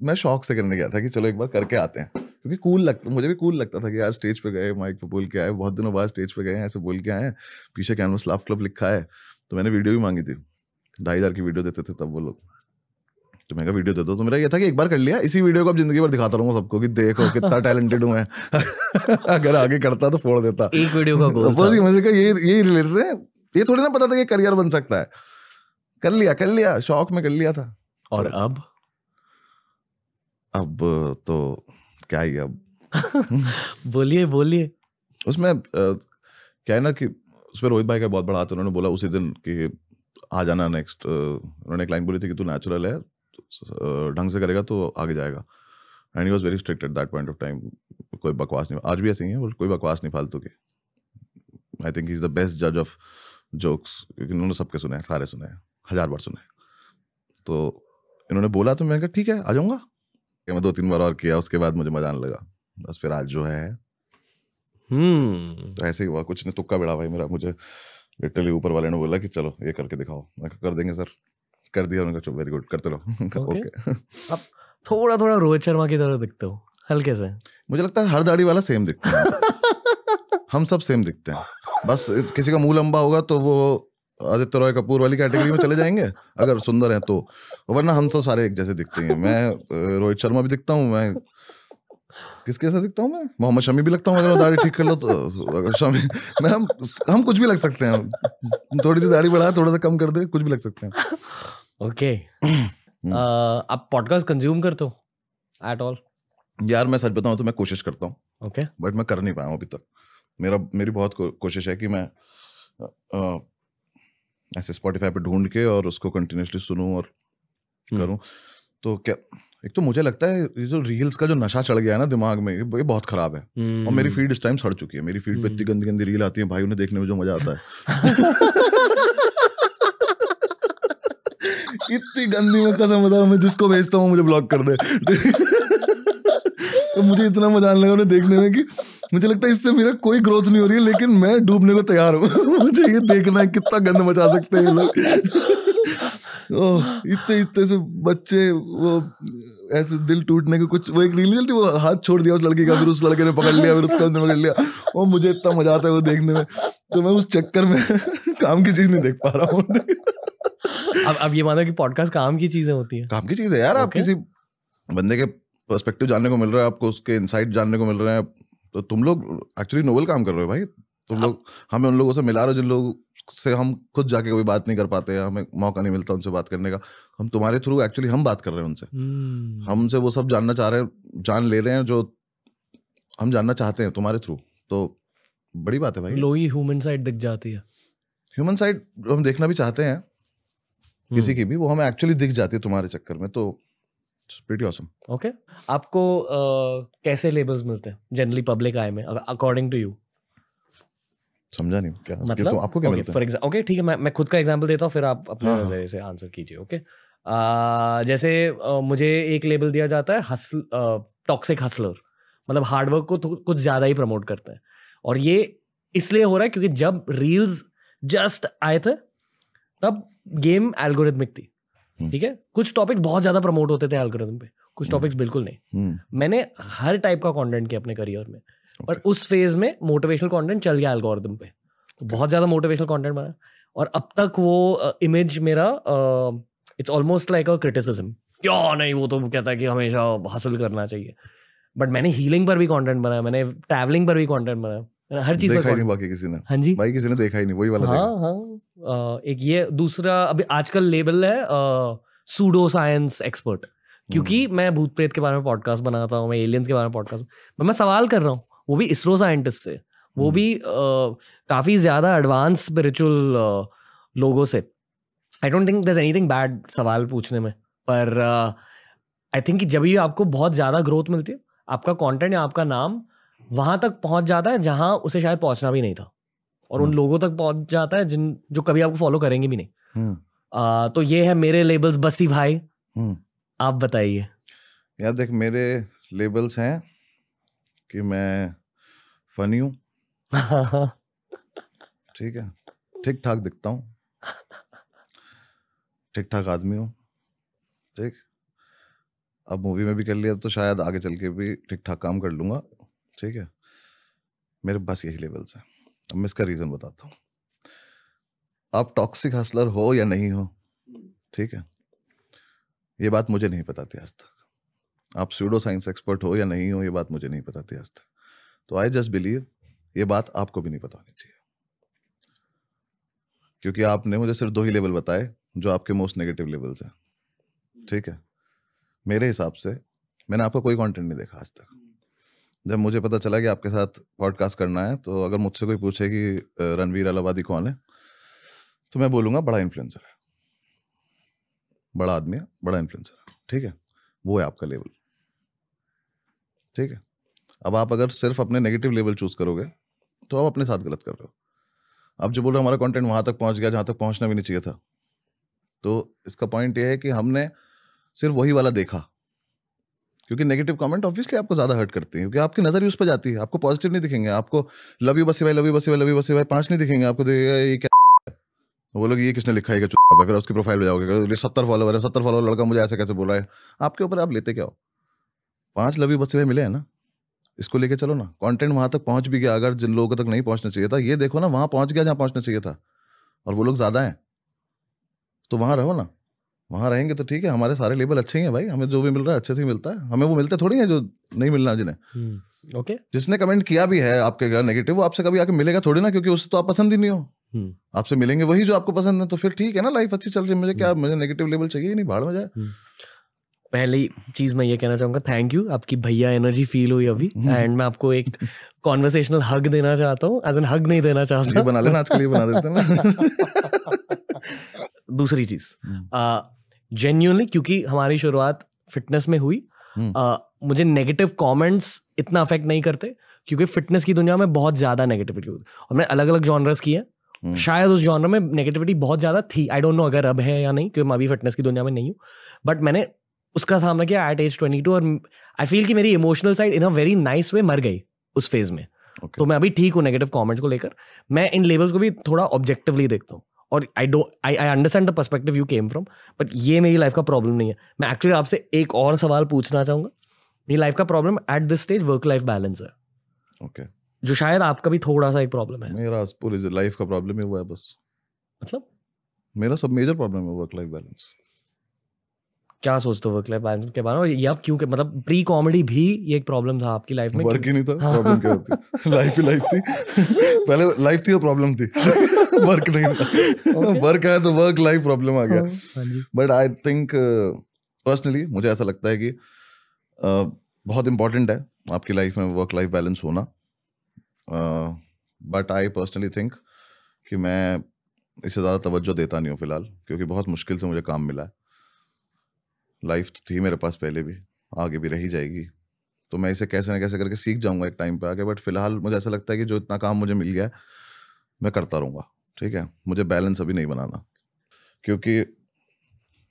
मैं शौक से करने गया था कि चलो एक बार करके आते हैं क्योंकि कूल लगता मुझे भी कूल लगता था कि यार स्टेज पे गए माइक पे बोल के आए बहुत दिनों बाद स्टेज पे गए ऐसे बोल के आए पीछे कैनवस लाफ क्लब लिखा है तो मैंने वीडियो भी मांगी थी ढाई हज़ार की वीडियो देते थे तब वो लोग तो मैं वीडियो दे दो तो मेरा ये था कि एक बार कर लिया इसी वीडियो को अब जिंदगी भर दिखाता रहूंगा सबको कि देखो कितना टैलेंटेड हूं मैं [laughs] अगर आगे करता तो फोड़ देता एक वीडियो का गोल तो बस मुझे कहा ये यही रिलेटेड है ये थोड़ी ना पता था कि करियर बन सकता है कर लिया कर लिया शौक में कर लिया था और अब अब तो क्या ही अब [laughs] बोलिए बोलिए उसमें क्या है ना कि उसमें रोहित भाई का बहुत बड़ा हाथ उन्होंने बोला उसी दिन कि आ जाना नेक्स्ट उन्होंने एक लाइन बोली थी कि तू नेचुरल है ढंग से करेगा तो आगे जाएगा and he was very strict at that point of time कोई बकवास नहीं आज भी ऐसे ही है कोई बकवास नहीं फालतू के I think is the best जज ऑफ जोक्स क्योंकि उन्होंने सबके सुने हैं सारे सुने हैं हज़ार बार सुने तो इन्होंने बोला तो मैंने कहा ठीक है आ जाऊँगा मैं दो तीन बार और किया उसके बाद मुझे मजा आने लगा बस फिर आज जो है हम्म तो ऐसे ही हुआ कुछ ने तुक्का बिड़ा भाई मेरा मुझे लिटरली ऊपर वाले ने बोला कि चलो ये करके दिखाओ मैं कर देंगे सर कर दिया उनका वेरी गुड करते रहो ओके [laughs] [laughs] अब थोड़ा थोड़ा रोहित शर्मा की तरह दिखते हो हल्के से मुझे लगता है हर दाढ़ी वाला सेम दिखता है [laughs] हम सब सेम दिखते हैं बस किसी का मुंह लंबा होगा तो वो आदित्य रॉय कपूर वाली कैटेगरी में चले जाएंगे अगर सुंदर हैं तो वरना हम तो सारे एक जैसे दिखते हैं मैं रोहित शर्मा भी दिखता हूँ मैं किसके साथ दिखता हूँ मैं मोहम्मद शमी भी लगता हूँ अगर दाढ़ी ठीक कर लो तो अगर शमी मैं हम हम कुछ भी लग सकते हैं थोड़ी सी दाढ़ी बढ़ा थोड़ा सा कम कर दे कुछ भी लग सकते हैं ओके [clears throat] हम्म। आप पॉडकास्ट कंज्यूम करते हो एट ऑल यार मैं सच बताऊं तो मैं कोशिश करता हूं ओके okay. बट मैं कर नहीं पाया हूं अभी तक मेरा मेरी बहुत को, कोशिश है कि मैं आ, ऐसे स्पॉटिफाई पे ढूंढ के और उसको कंटिन्यूसली सुनूं और हम्म। करूं तो क्या एक तो मुझे लगता है ये जो रील्स का जो नशा चढ़ गया है ना दिमाग में ये बहुत खराब है हम्म। और मेरी फीड इस टाइम सड़ चुकी है मेरी फीड पे इतनी गंदी गंदी रील आती है भाई उन्हें देखने में जो मजा आता है [laughs] [laughs] इतनी गंदी में कसम बता रहा मैं जिसको भेजता हूँ मुझे ब्लॉक कर दे तो मुझे इतना मजा आने लगा उन्हें देखने में कि मुझे लगता है इससे मेरा कोई ग्रोथ नहीं हो रही है लेकिन मैं डूबने को तैयार हूँ [laughs] मुझे ये देखना है कितना गंद मचा सकते हैं ये लोग [laughs] इतने इतने से बच्चे वो ऐसे दिल टूटने के कुछ वो एक रील चलती वो हाथ छोड़ दिया उस लड़की का फिर उस लड़के ने पकड़ लिया फिर उसका पकड़ लिया वो मुझे इतना मजा आता है वो देखने में तो मैं उस चक्कर में [laughs] काम की चीज नहीं देख पा रहा हूँ अब अब ये मानो कि पॉडकास्ट काम की चीजें होती है काम की चीज है यार आप किसी बंदे के पर्सपेक्टिव जानने को मिल रहा है आपको उसके इनसाइट जानने को मिल रहा है तो तुम लोग एक्चुअली नोवेल काम कर रहे हो भाई तुम लोग हमें उन लोगों से मिला रहे हो जिन लोग से हम खुद जाके कभी बात नहीं कर पाते हैं हमें मौका नहीं मिलता उनसे बात करने का हम तुम्हारे थ्रू एक्चुअली हम बात कर रहे हैं उनसे हम्म। हमसे वो सब जानना चाह रहे हैं जान ले रहे हैं जो हम जानना चाहते हैं तुम्हारे थ्रू तो बड़ी बात है भाई ही ह्यूमन साइड दिख जाती है ह्यूमन साइड हम देखना भी चाहते हैं हम्म। किसी की भी वो हमें एक्चुअली दिख जाती है तुम्हारे चक्कर में तो प्रीटी ऑसम ओके आपको कैसे लेबल्स मिलते हैं जनरली पब्लिक आई में अकॉर्डिंग टू यू समझा नहीं क्या मतलब तो आपको क्या okay, लगता है ओके ठीक है मैं मैं खुद का एग्जांपल देता हूँ फिर आप अपने हाँ, हाँ। नजरिए से आंसर कीजिए ओके okay? जैसे आ, मुझे एक लेबल दिया जाता है हसल टॉक्सिक हसलर मतलब हार्डवर्क को कुछ ज़्यादा ही प्रमोट करते हैं और ये इसलिए हो रहा है क्योंकि जब रील्स जस्ट आए थे तब गेम एल्गोरिथमिक थी हम्म। ठीक है कुछ टॉपिक बहुत ज़्यादा प्रमोट होते थे एल्गोरिथम पे कुछ टॉपिक्स हम्म। बिल्कुल नहीं हम्म। मैंने हर टाइप का कंटेंट किया अपने करियर में और उस फेज में मोटिवेशनल कंटेंट चल गया एल्गोरिदम पे तो बहुत ज़्यादा मोटिवेशनल कंटेंट बना और अब तक वो इमेज मेरा it's almost like a criticism क्यों नहीं वो तो कहता है कि हमेशा हासिल करना चाहिए बट मैंने हीलिंग पर भी कंटेंट बनाया मैंने ट्रैवलिंग पर भी कंटेंट बनाया हर चीज देखा ही नहीं बाकी किसी ने हाँ जी भाई किसी ने देखा ही नहीं वही वाला हाँ हाँ एक ये दूसरा अभी आजकल लेबल है सूडो साइंस एक्सपर्ट क्योंकि हम्म। मैं भूत प्रेत के बारे में पॉडकास्ट बनाता हूँ मैं एलियंस के बारे में पॉडकास्ट मैं सवाल कर रहा हूँ वो भी इसरो साइंटिस्ट से वो भी काफ़ी ज़्यादा एडवांस स्पिरिचुअल लोगों से I don't think this anything bad सवाल पूछने में पर आई थिंक जब भी आपको बहुत ज़्यादा ग्रोथ मिलती है आपका कॉन्टेंट या आपका नाम वहाँ तक पहुँच जाता है जहाँ उसे शायद पहुँचना भी नहीं था और उन हम्म। लोगों तक पहुँच जाता है जिन जो कभी आपको फॉलो करेंगे भी नहीं आ, हम्म। तो ये है मेरे लेबल्स बसी भाई हम्म। आप बताइए यार देख मेरे लेबल्स हैं कि मैं फनी हूँ ठीक है ठीक ठाक दिखता हूँ ठीक ठाक आदमी हूँ ठीक अब मूवी में भी कर लिया तो शायद आगे चल के भी ठीक ठाक काम कर लूँगा ठीक है मेरे पास यही लेवल्स हैं अब मैं इसका रीज़न बताता हूँ आप टॉक्सिक हसलर हो या नहीं हो ठीक है ये बात मुझे नहीं पता थी आज तक आप स्यूडो साइंस एक्सपर्ट हो या नहीं हो ये बात मुझे नहीं पता थी आज तक तो आई जस्ट बिलीव ये बात आपको भी नहीं पता होनी चाहिए क्योंकि आपने मुझे सिर्फ दो ही लेवल बताए जो आपके मोस्ट नेगेटिव लेवल्स हैं ठीक है मेरे हिसाब से मैंने आपका कोई कंटेंट नहीं देखा आज तक जब मुझे पता चला कि आपके साथ पॉडकास्ट करना है तो अगर मुझसे कोई पूछे कि रणवीर अलावादी कौन है तो मैं बोलूँगा बड़ा इन्फ्लुएंसर है बड़ा आदमी है बड़ा इन्फ्लुएंसर है ठीक है वो है आपका लेवल ठीक है अब आप अगर सिर्फ अपने नेगेटिव लेवल चूज करोगे तो आप अपने साथ गलत कर रहे हो आप जो बोल रहे हो हमारा कंटेंट वहाँ तक पहुँच गया जहाँ तक पहुँचना भी नहीं चाहिए था तो इसका पॉइंट ये है कि हमने सिर्फ वही वाला देखा क्योंकि नेगेटिव कमेंट ऑब्वियसली आपको ज़्यादा हर्ट करती है क्योंकि आपकी नज़र ही उस पर जाती है आपको पॉजिटिव नहीं दिखेंगे आपको लव यू बसी भाई लव यू बसी भाई लव यू बसी भाई पाँच नहीं दिखेंगे आपको देखेगा ये क्या वो लोग ये किसने लिखा है अगर उसकी प्रोफाइल में जाओगे सत्तर फॉलोवर है सत्तर फॉलोवर लड़का मुझे ऐसा कैसे बोला है आपके ऊपर आप लेते क्या हो पांच लवी बसे मिले हैं ना इसको लेके चलो ना कंटेंट वहां तक पहुंच भी गया अगर जिन लोगों तक नहीं पहुंचना चाहिए था ये देखो ना वहां पहुंच गया जहां पहुंचना चाहिए था और वो लोग ज्यादा हैं तो वहां रहो ना वहां रहेंगे तो ठीक है हमारे सारे लेबल अच्छे ही हैं भाई हमें जो भी मिल रहा है अच्छे से ही मिलता है हमें वो मिलते थोड़ी हैं जो नहीं मिलना जिन्हें हम्म, ओके जिसने कमेंट किया भी है आपके घर नेगेटिव वो आपसे कभी आके मिलेगा थोड़ी ना क्योंकि उससे तो आप पसंद ही नहीं हो हम्म। आपसे मिलेंगे वही जो आपको पसंद है तो फिर ठीक है ना लाइफ अच्छी चल रही है मुझे क्या हम्म। मुझे नेगेटिव लेवल चाहिए नहीं बाढ़ में जाए पहले चीज़ मैं ये कहना चाहूंगा थैंक यू आपकी भैया एनर्जी फील हुई अभी एंड हम्म। मैं आपको एक कॉन्वर्सेशनल हग देना चाहता हूँ एज एन हग नहीं देना चाहता बना लेना आजकल ये बना देते [laughs] दूसरी चीज़ जेन्यूनली हम्म। क्योंकि हमारी शुरुआत फिटनेस में हुई हम्म। आ, मुझे नेगेटिव कमेंट्स इतना अफेक्ट नहीं करते क्योंकि फिटनेस की दुनिया में बहुत ज़्यादा नेगेटिविटी होती है और मैंने अलग अलग जॉनरस किए शायद उस जॉनर में नेगेटिविटी बहुत ज़्यादा थी आई डोंट नो अगर अब है या नहीं क्योंकि मैं अभी फिटनेस की दुनिया में नहीं हूँ बट मैंने उसका सामना किया एट एज ट्वेंटी टू और आई फील कि मेरी emotional side in a very nice way मर गई उस फेज में okay. तो मैं अभी ठीक हूँ नेगेटिव कॉमेंट्स को लेकर मैं इन लेबल्स को भी थोड़ा ऑब्जेक्टिवली देखता हूँ और I do I I understand the perspective you came from but ये मेरी लाइफ का प्रॉब्लम नहीं है मैं एक्चुअली आपसे एक और सवाल पूछना चाहूँगा मेरी लाइफ का problem at this stage work life balance है ओके okay. जो शायद आपका भी थोड़ा सा एक प्रॉब्लम है मेरा पूरी लाइफ का प्रॉब्लम ही हुआ है बस मतलब मेरा सब मेजर प्रॉब्लम है वर्क लाइफ बैलेंस क्या सोचते हो वर्क लाइफ बैलेंस के बारे में और ये आप क्यों के मतलब प्री कॉमेडी भी ये एक प्रॉब्लम था आपकी लाइफ में वर्क ही नहीं था प्रॉब्लम हाँ। क्या होती लाइफ ही लाइफ थी पहले लाइफ थी और प्रॉब्लम थी वर्क नहीं था वर्क आया तो वर्क लाइफ प्रॉब्लम आ गया बट आई थिंक पर्सनली मुझे ऐसा लगता है कि uh, बहुत इंपॉर्टेंट है आपकी लाइफ में वर्क लाइफ बैलेंस होना बट आई पर्सनली थिंक कि मैं इसे ज़्यादा तवज्जो देता नहीं हूँ फिलहाल क्योंकि बहुत मुश्किल से मुझे काम मिला है लाइफ तो थी मेरे पास पहले भी आगे भी रही जाएगी तो मैं इसे कैसे ना कैसे करके सीख जाऊंगा एक टाइम पे आके बट फिलहाल मुझे ऐसा लगता है कि जो इतना काम मुझे मिल गया मैं करता रहूँगा ठीक है मुझे बैलेंस अभी नहीं बनाना क्योंकि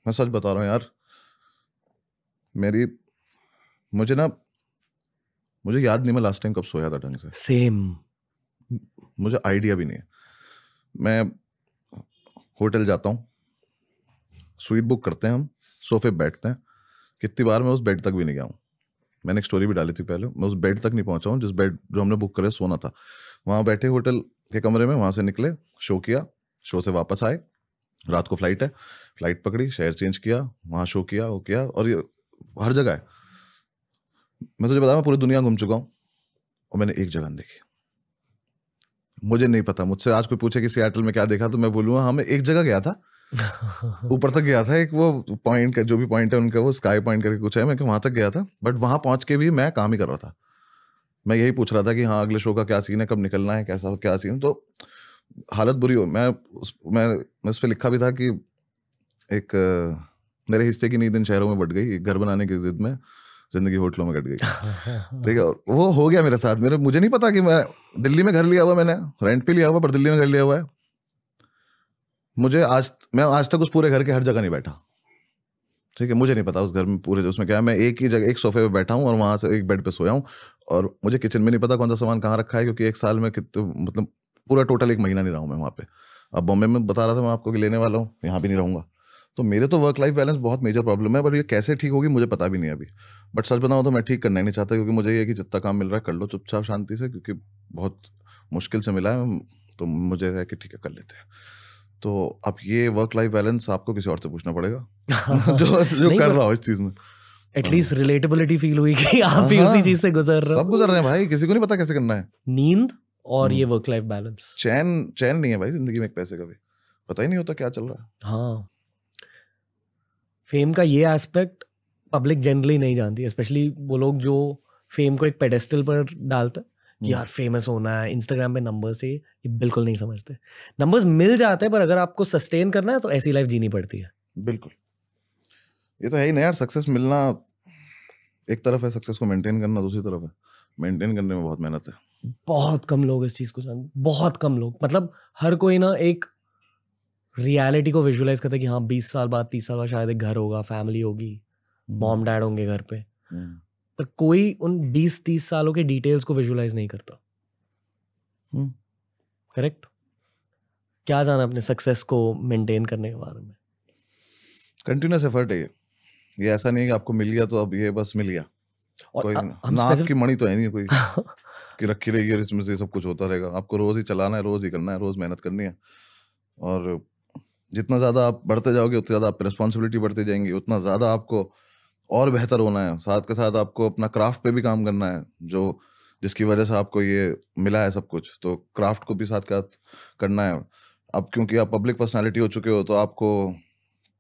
मैं सच बता रहा हूँ यार मेरी मुझे ना मुझे याद नहीं मैं लास्ट टाइम कब सोया था ढंग से सेम मुझे आइडिया भी नहीं है मैं होटल जाता हूँ स्वीट बुक करते हैं हम सोफे बैठते हैं कितनी बार मैं उस बेड तक भी नहीं गया हूँ मैंने एक स्टोरी भी डाली थी पहले मैं उस बेड तक नहीं पहुँचा हूँ जिस बेड जो हमने बुक करे सोना था वहाँ बैठे होटल के कमरे में वहाँ से निकले शो किया शो से वापस आए रात को फ्लाइट है फ्लाइट पकड़ी शहर चेंज किया वहाँ शो किया वो किया और ये हर जगह है मैं तुझे बताया मैं पूरी दुनिया घूम चुका हूँ और मैंने एक जगह देखी मुझे नहीं पता मुझसे आज कोई पूछे कि सियाटल में क्या देखा तो मैं बोलूँगा हाँ मैं एक जगह गया था [laughs] ऊपर तक गया था एक वो पॉइंट का जो भी पॉइंट है उनका वो स्काई पॉइंट करके कुछ है मैं वहां तक गया था बट वहां पहुंच के भी मैं काम ही कर रहा था मैं यही पूछ रहा था कि हाँ अगले शो का क्या सीन है कब निकलना है कैसा क्या सीन तो हालत बुरी हो मैं उस मैं मैं उस पर लिखा भी था कि एक मेरे हिस्से की नींद दिन शहरों में बट गई घर बनाने की जिद में जिंदगी होटलों में कट गई [laughs] ठीक है वो हो गया मेरे साथ मेरे मुझे नहीं पता कि मैं दिल्ली में घर लिया हुआ मैंने रेंट पे लिया हुआ पर दिल्ली में घर लिया हुआ है मुझे आज मैं आज तक उस पूरे घर के हर जगह नहीं बैठा ठीक है मुझे नहीं पता उस घर में पूरे उसमें क्या है मैं एक ही जगह एक सोफे पे बैठा हूँ और वहाँ से एक बेड पे सोया हूँ और मुझे किचन में नहीं पता कौन सा सामान कहाँ रखा है क्योंकि एक साल में कित मतलब पूरा टोटल एक महीना नहीं रहा हूँ मैं वहाँ पे अब बॉम्बे में बता रहा था मैं आपको कि लेने वाला हूँ यहाँ भी नहीं रहूँगा तो मेरे तो वर्क लाइफ बैलेंस बहुत मेजर प्रॉब्लम है बट ये कैसे ठीक होगी मुझे पता भी नहीं अभी बट सच बताऊँ तो मैं ठीक करना ही नहीं चाहता क्योंकि मुझे ये कि जितना काम मिल रहा है कर लो चुपचाप शांति से क्योंकि बहुत मुश्किल से मिला है तो मुझे है कि ठीक है कर लेते हैं तो अब ये वर्क लाइफ बैलेंस आपको किसी और से पूछना पड़ेगा [laughs] जो जो कर रहा हो इस चीज में एटलीस्ट रिलेटेबिलिटी फील हुई कि आप हाँ, भी उसी हाँ। चीज से गुजर रहे हो सब गुजर रहे हैं भाई किसी को नहीं पता कैसे करना है नींद और ये वर्क लाइफ बैलेंस चैन चैन नहीं है भाई जिंदगी में एक पैसे का भी पता ही नहीं होता क्या चल रहा है हाँ फेम का ये एस्पेक्ट पब्लिक जनरली नहीं जानती स्पेशली वो लोग जो फेम को एक पेडेस्टल पर डालते हैं कि हम्म। यार फेमस होना है इंस्टाग्राम पे नंबर्स से ये बिल्कुल नहीं समझते नंबर्स मिल जाते हैं पर अगर आपको सस्टेन करना है तो ऐसी लाइफ जीनी पड़ती है बिल्कुल ये तो है ही ना यार सक्सेस मिलना एक तरफ है सक्सेस को मेंटेन करना दूसरी तरफ है मेंटेन करने में बहुत मेहनत है बहुत कम लोग इस चीज़ को जान बहुत कम लोग मतलब हर कोई ना एक रियलिटी को विजुअलाइज करता है कि हाँ बीस साल बाद तीस साल बाद शायद एक घर होगा फैमिली होगी मॉम हम्म। डैड होंगे घर पे हम्म। पर कोई उन बीस तीस सालों के डिटेल्स को विजुलाइज नहीं करता करेक्ट hmm. क्या जाना अपने सक्सेस को मेंटेन करने के बारे में कंटिन्यूस एफर्ट है ये ये ऐसा नहीं है कि आपको मिल गया तो अब ये बस मिल गया कोई नाक की मणि तो है नहीं कोई [laughs] कि रखी रही है इसमें से सब कुछ होता रहेगा आपको रोज ही चलाना है रोज ही करना है रोज मेहनत करनी है और जितना ज़्यादा आप बढ़ते जाओगे उतना ज़्यादा आप रिस्पॉन्सिबिलिटी बढ़ती जाएंगी उतना ज़्यादा आपको और बेहतर होना है साथ के साथ आपको अपना क्राफ्ट पे भी काम करना है जो जिसकी वजह से आपको ये मिला है सब कुछ तो क्राफ्ट को भी साथ के साथ करना है अब क्योंकि आप पब्लिक पर्सनालिटी हो चुके हो तो आपको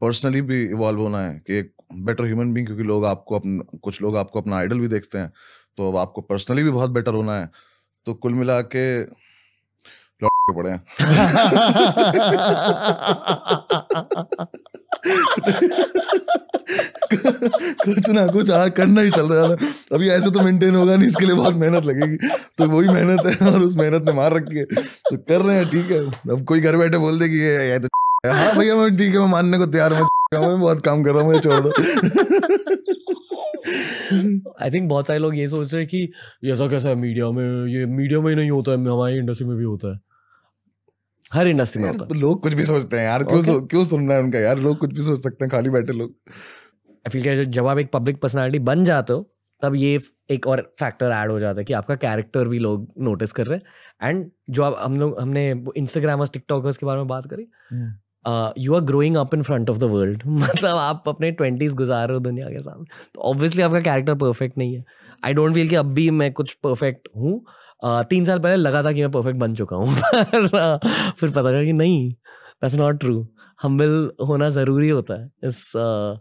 पर्सनली भी इवॉल्व होना है कि एक बेटर ह्यूमन बींग क्योंकि लोग आपको अपन कुछ लोग आपको अपना आइडल भी देखते हैं तो अब आपको पर्सनली भी बहुत बेटर होना है तो कुल मिला के पड़े हैं [laughs] कुछ ना कुछ आ, हाँ, करना ही चल रहा था अभी ऐसे तो मेंटेन होगा नहीं इसके लिए बहुत मेहनत लगेगी तो वही मेहनत है और उस मेहनत ने मार रखी है तो कर रहे हैं ठीक है अब कोई घर बैठे बोल दे कि ये तो [laughs] हाँ भैया मैं ठीक है मैं मानने को तैयार हूँ मैं [laughs] बहुत काम कर रहा हूँ छोड़ दो आई थिंक बहुत सारे लोग ये सोच रहे हैं कि ऐसा कैसा है मीडिया में ये मीडिया में ही नहीं होता है हमारी इंडस्ट्री में भी होता है हर इंडस्ट्री में होता है लोग कुछ भी सोचते हैं यार क्यों okay. सो, क्यों सुनना है उनका यार लोग कुछ भी सोच सकते हैं खाली बैठे लोग आई फील जब आप एक पब्लिक पर्सनैलिटी बन जाते हो तब ये एक और फैक्टर ऐड हो जाता है कि आपका कैरेक्टर भी लोग नोटिस कर रहे हैं एंड जो आप हम लोग हमने इंस्टाग्राम और टिकटॉकर्स के बारे में बात करी you are growing up in front of the world मतलब आप अपने ट्वेंटीज़ गुजार रहे हो दुनिया के सामने तो ऑब्वियसली आपका कैरेक्टर परफेक्ट नहीं है आई डोंट फील कि अब भी मैं कुछ परफेक्ट हूँ uh, तीन साल पहले लगा था कि मैं परफेक्ट बन चुका हूँ [laughs] uh, फिर पता चला कि नहीं दैट्स नॉट ट्रू हम्बल होना ज़रूरी होता है इस uh,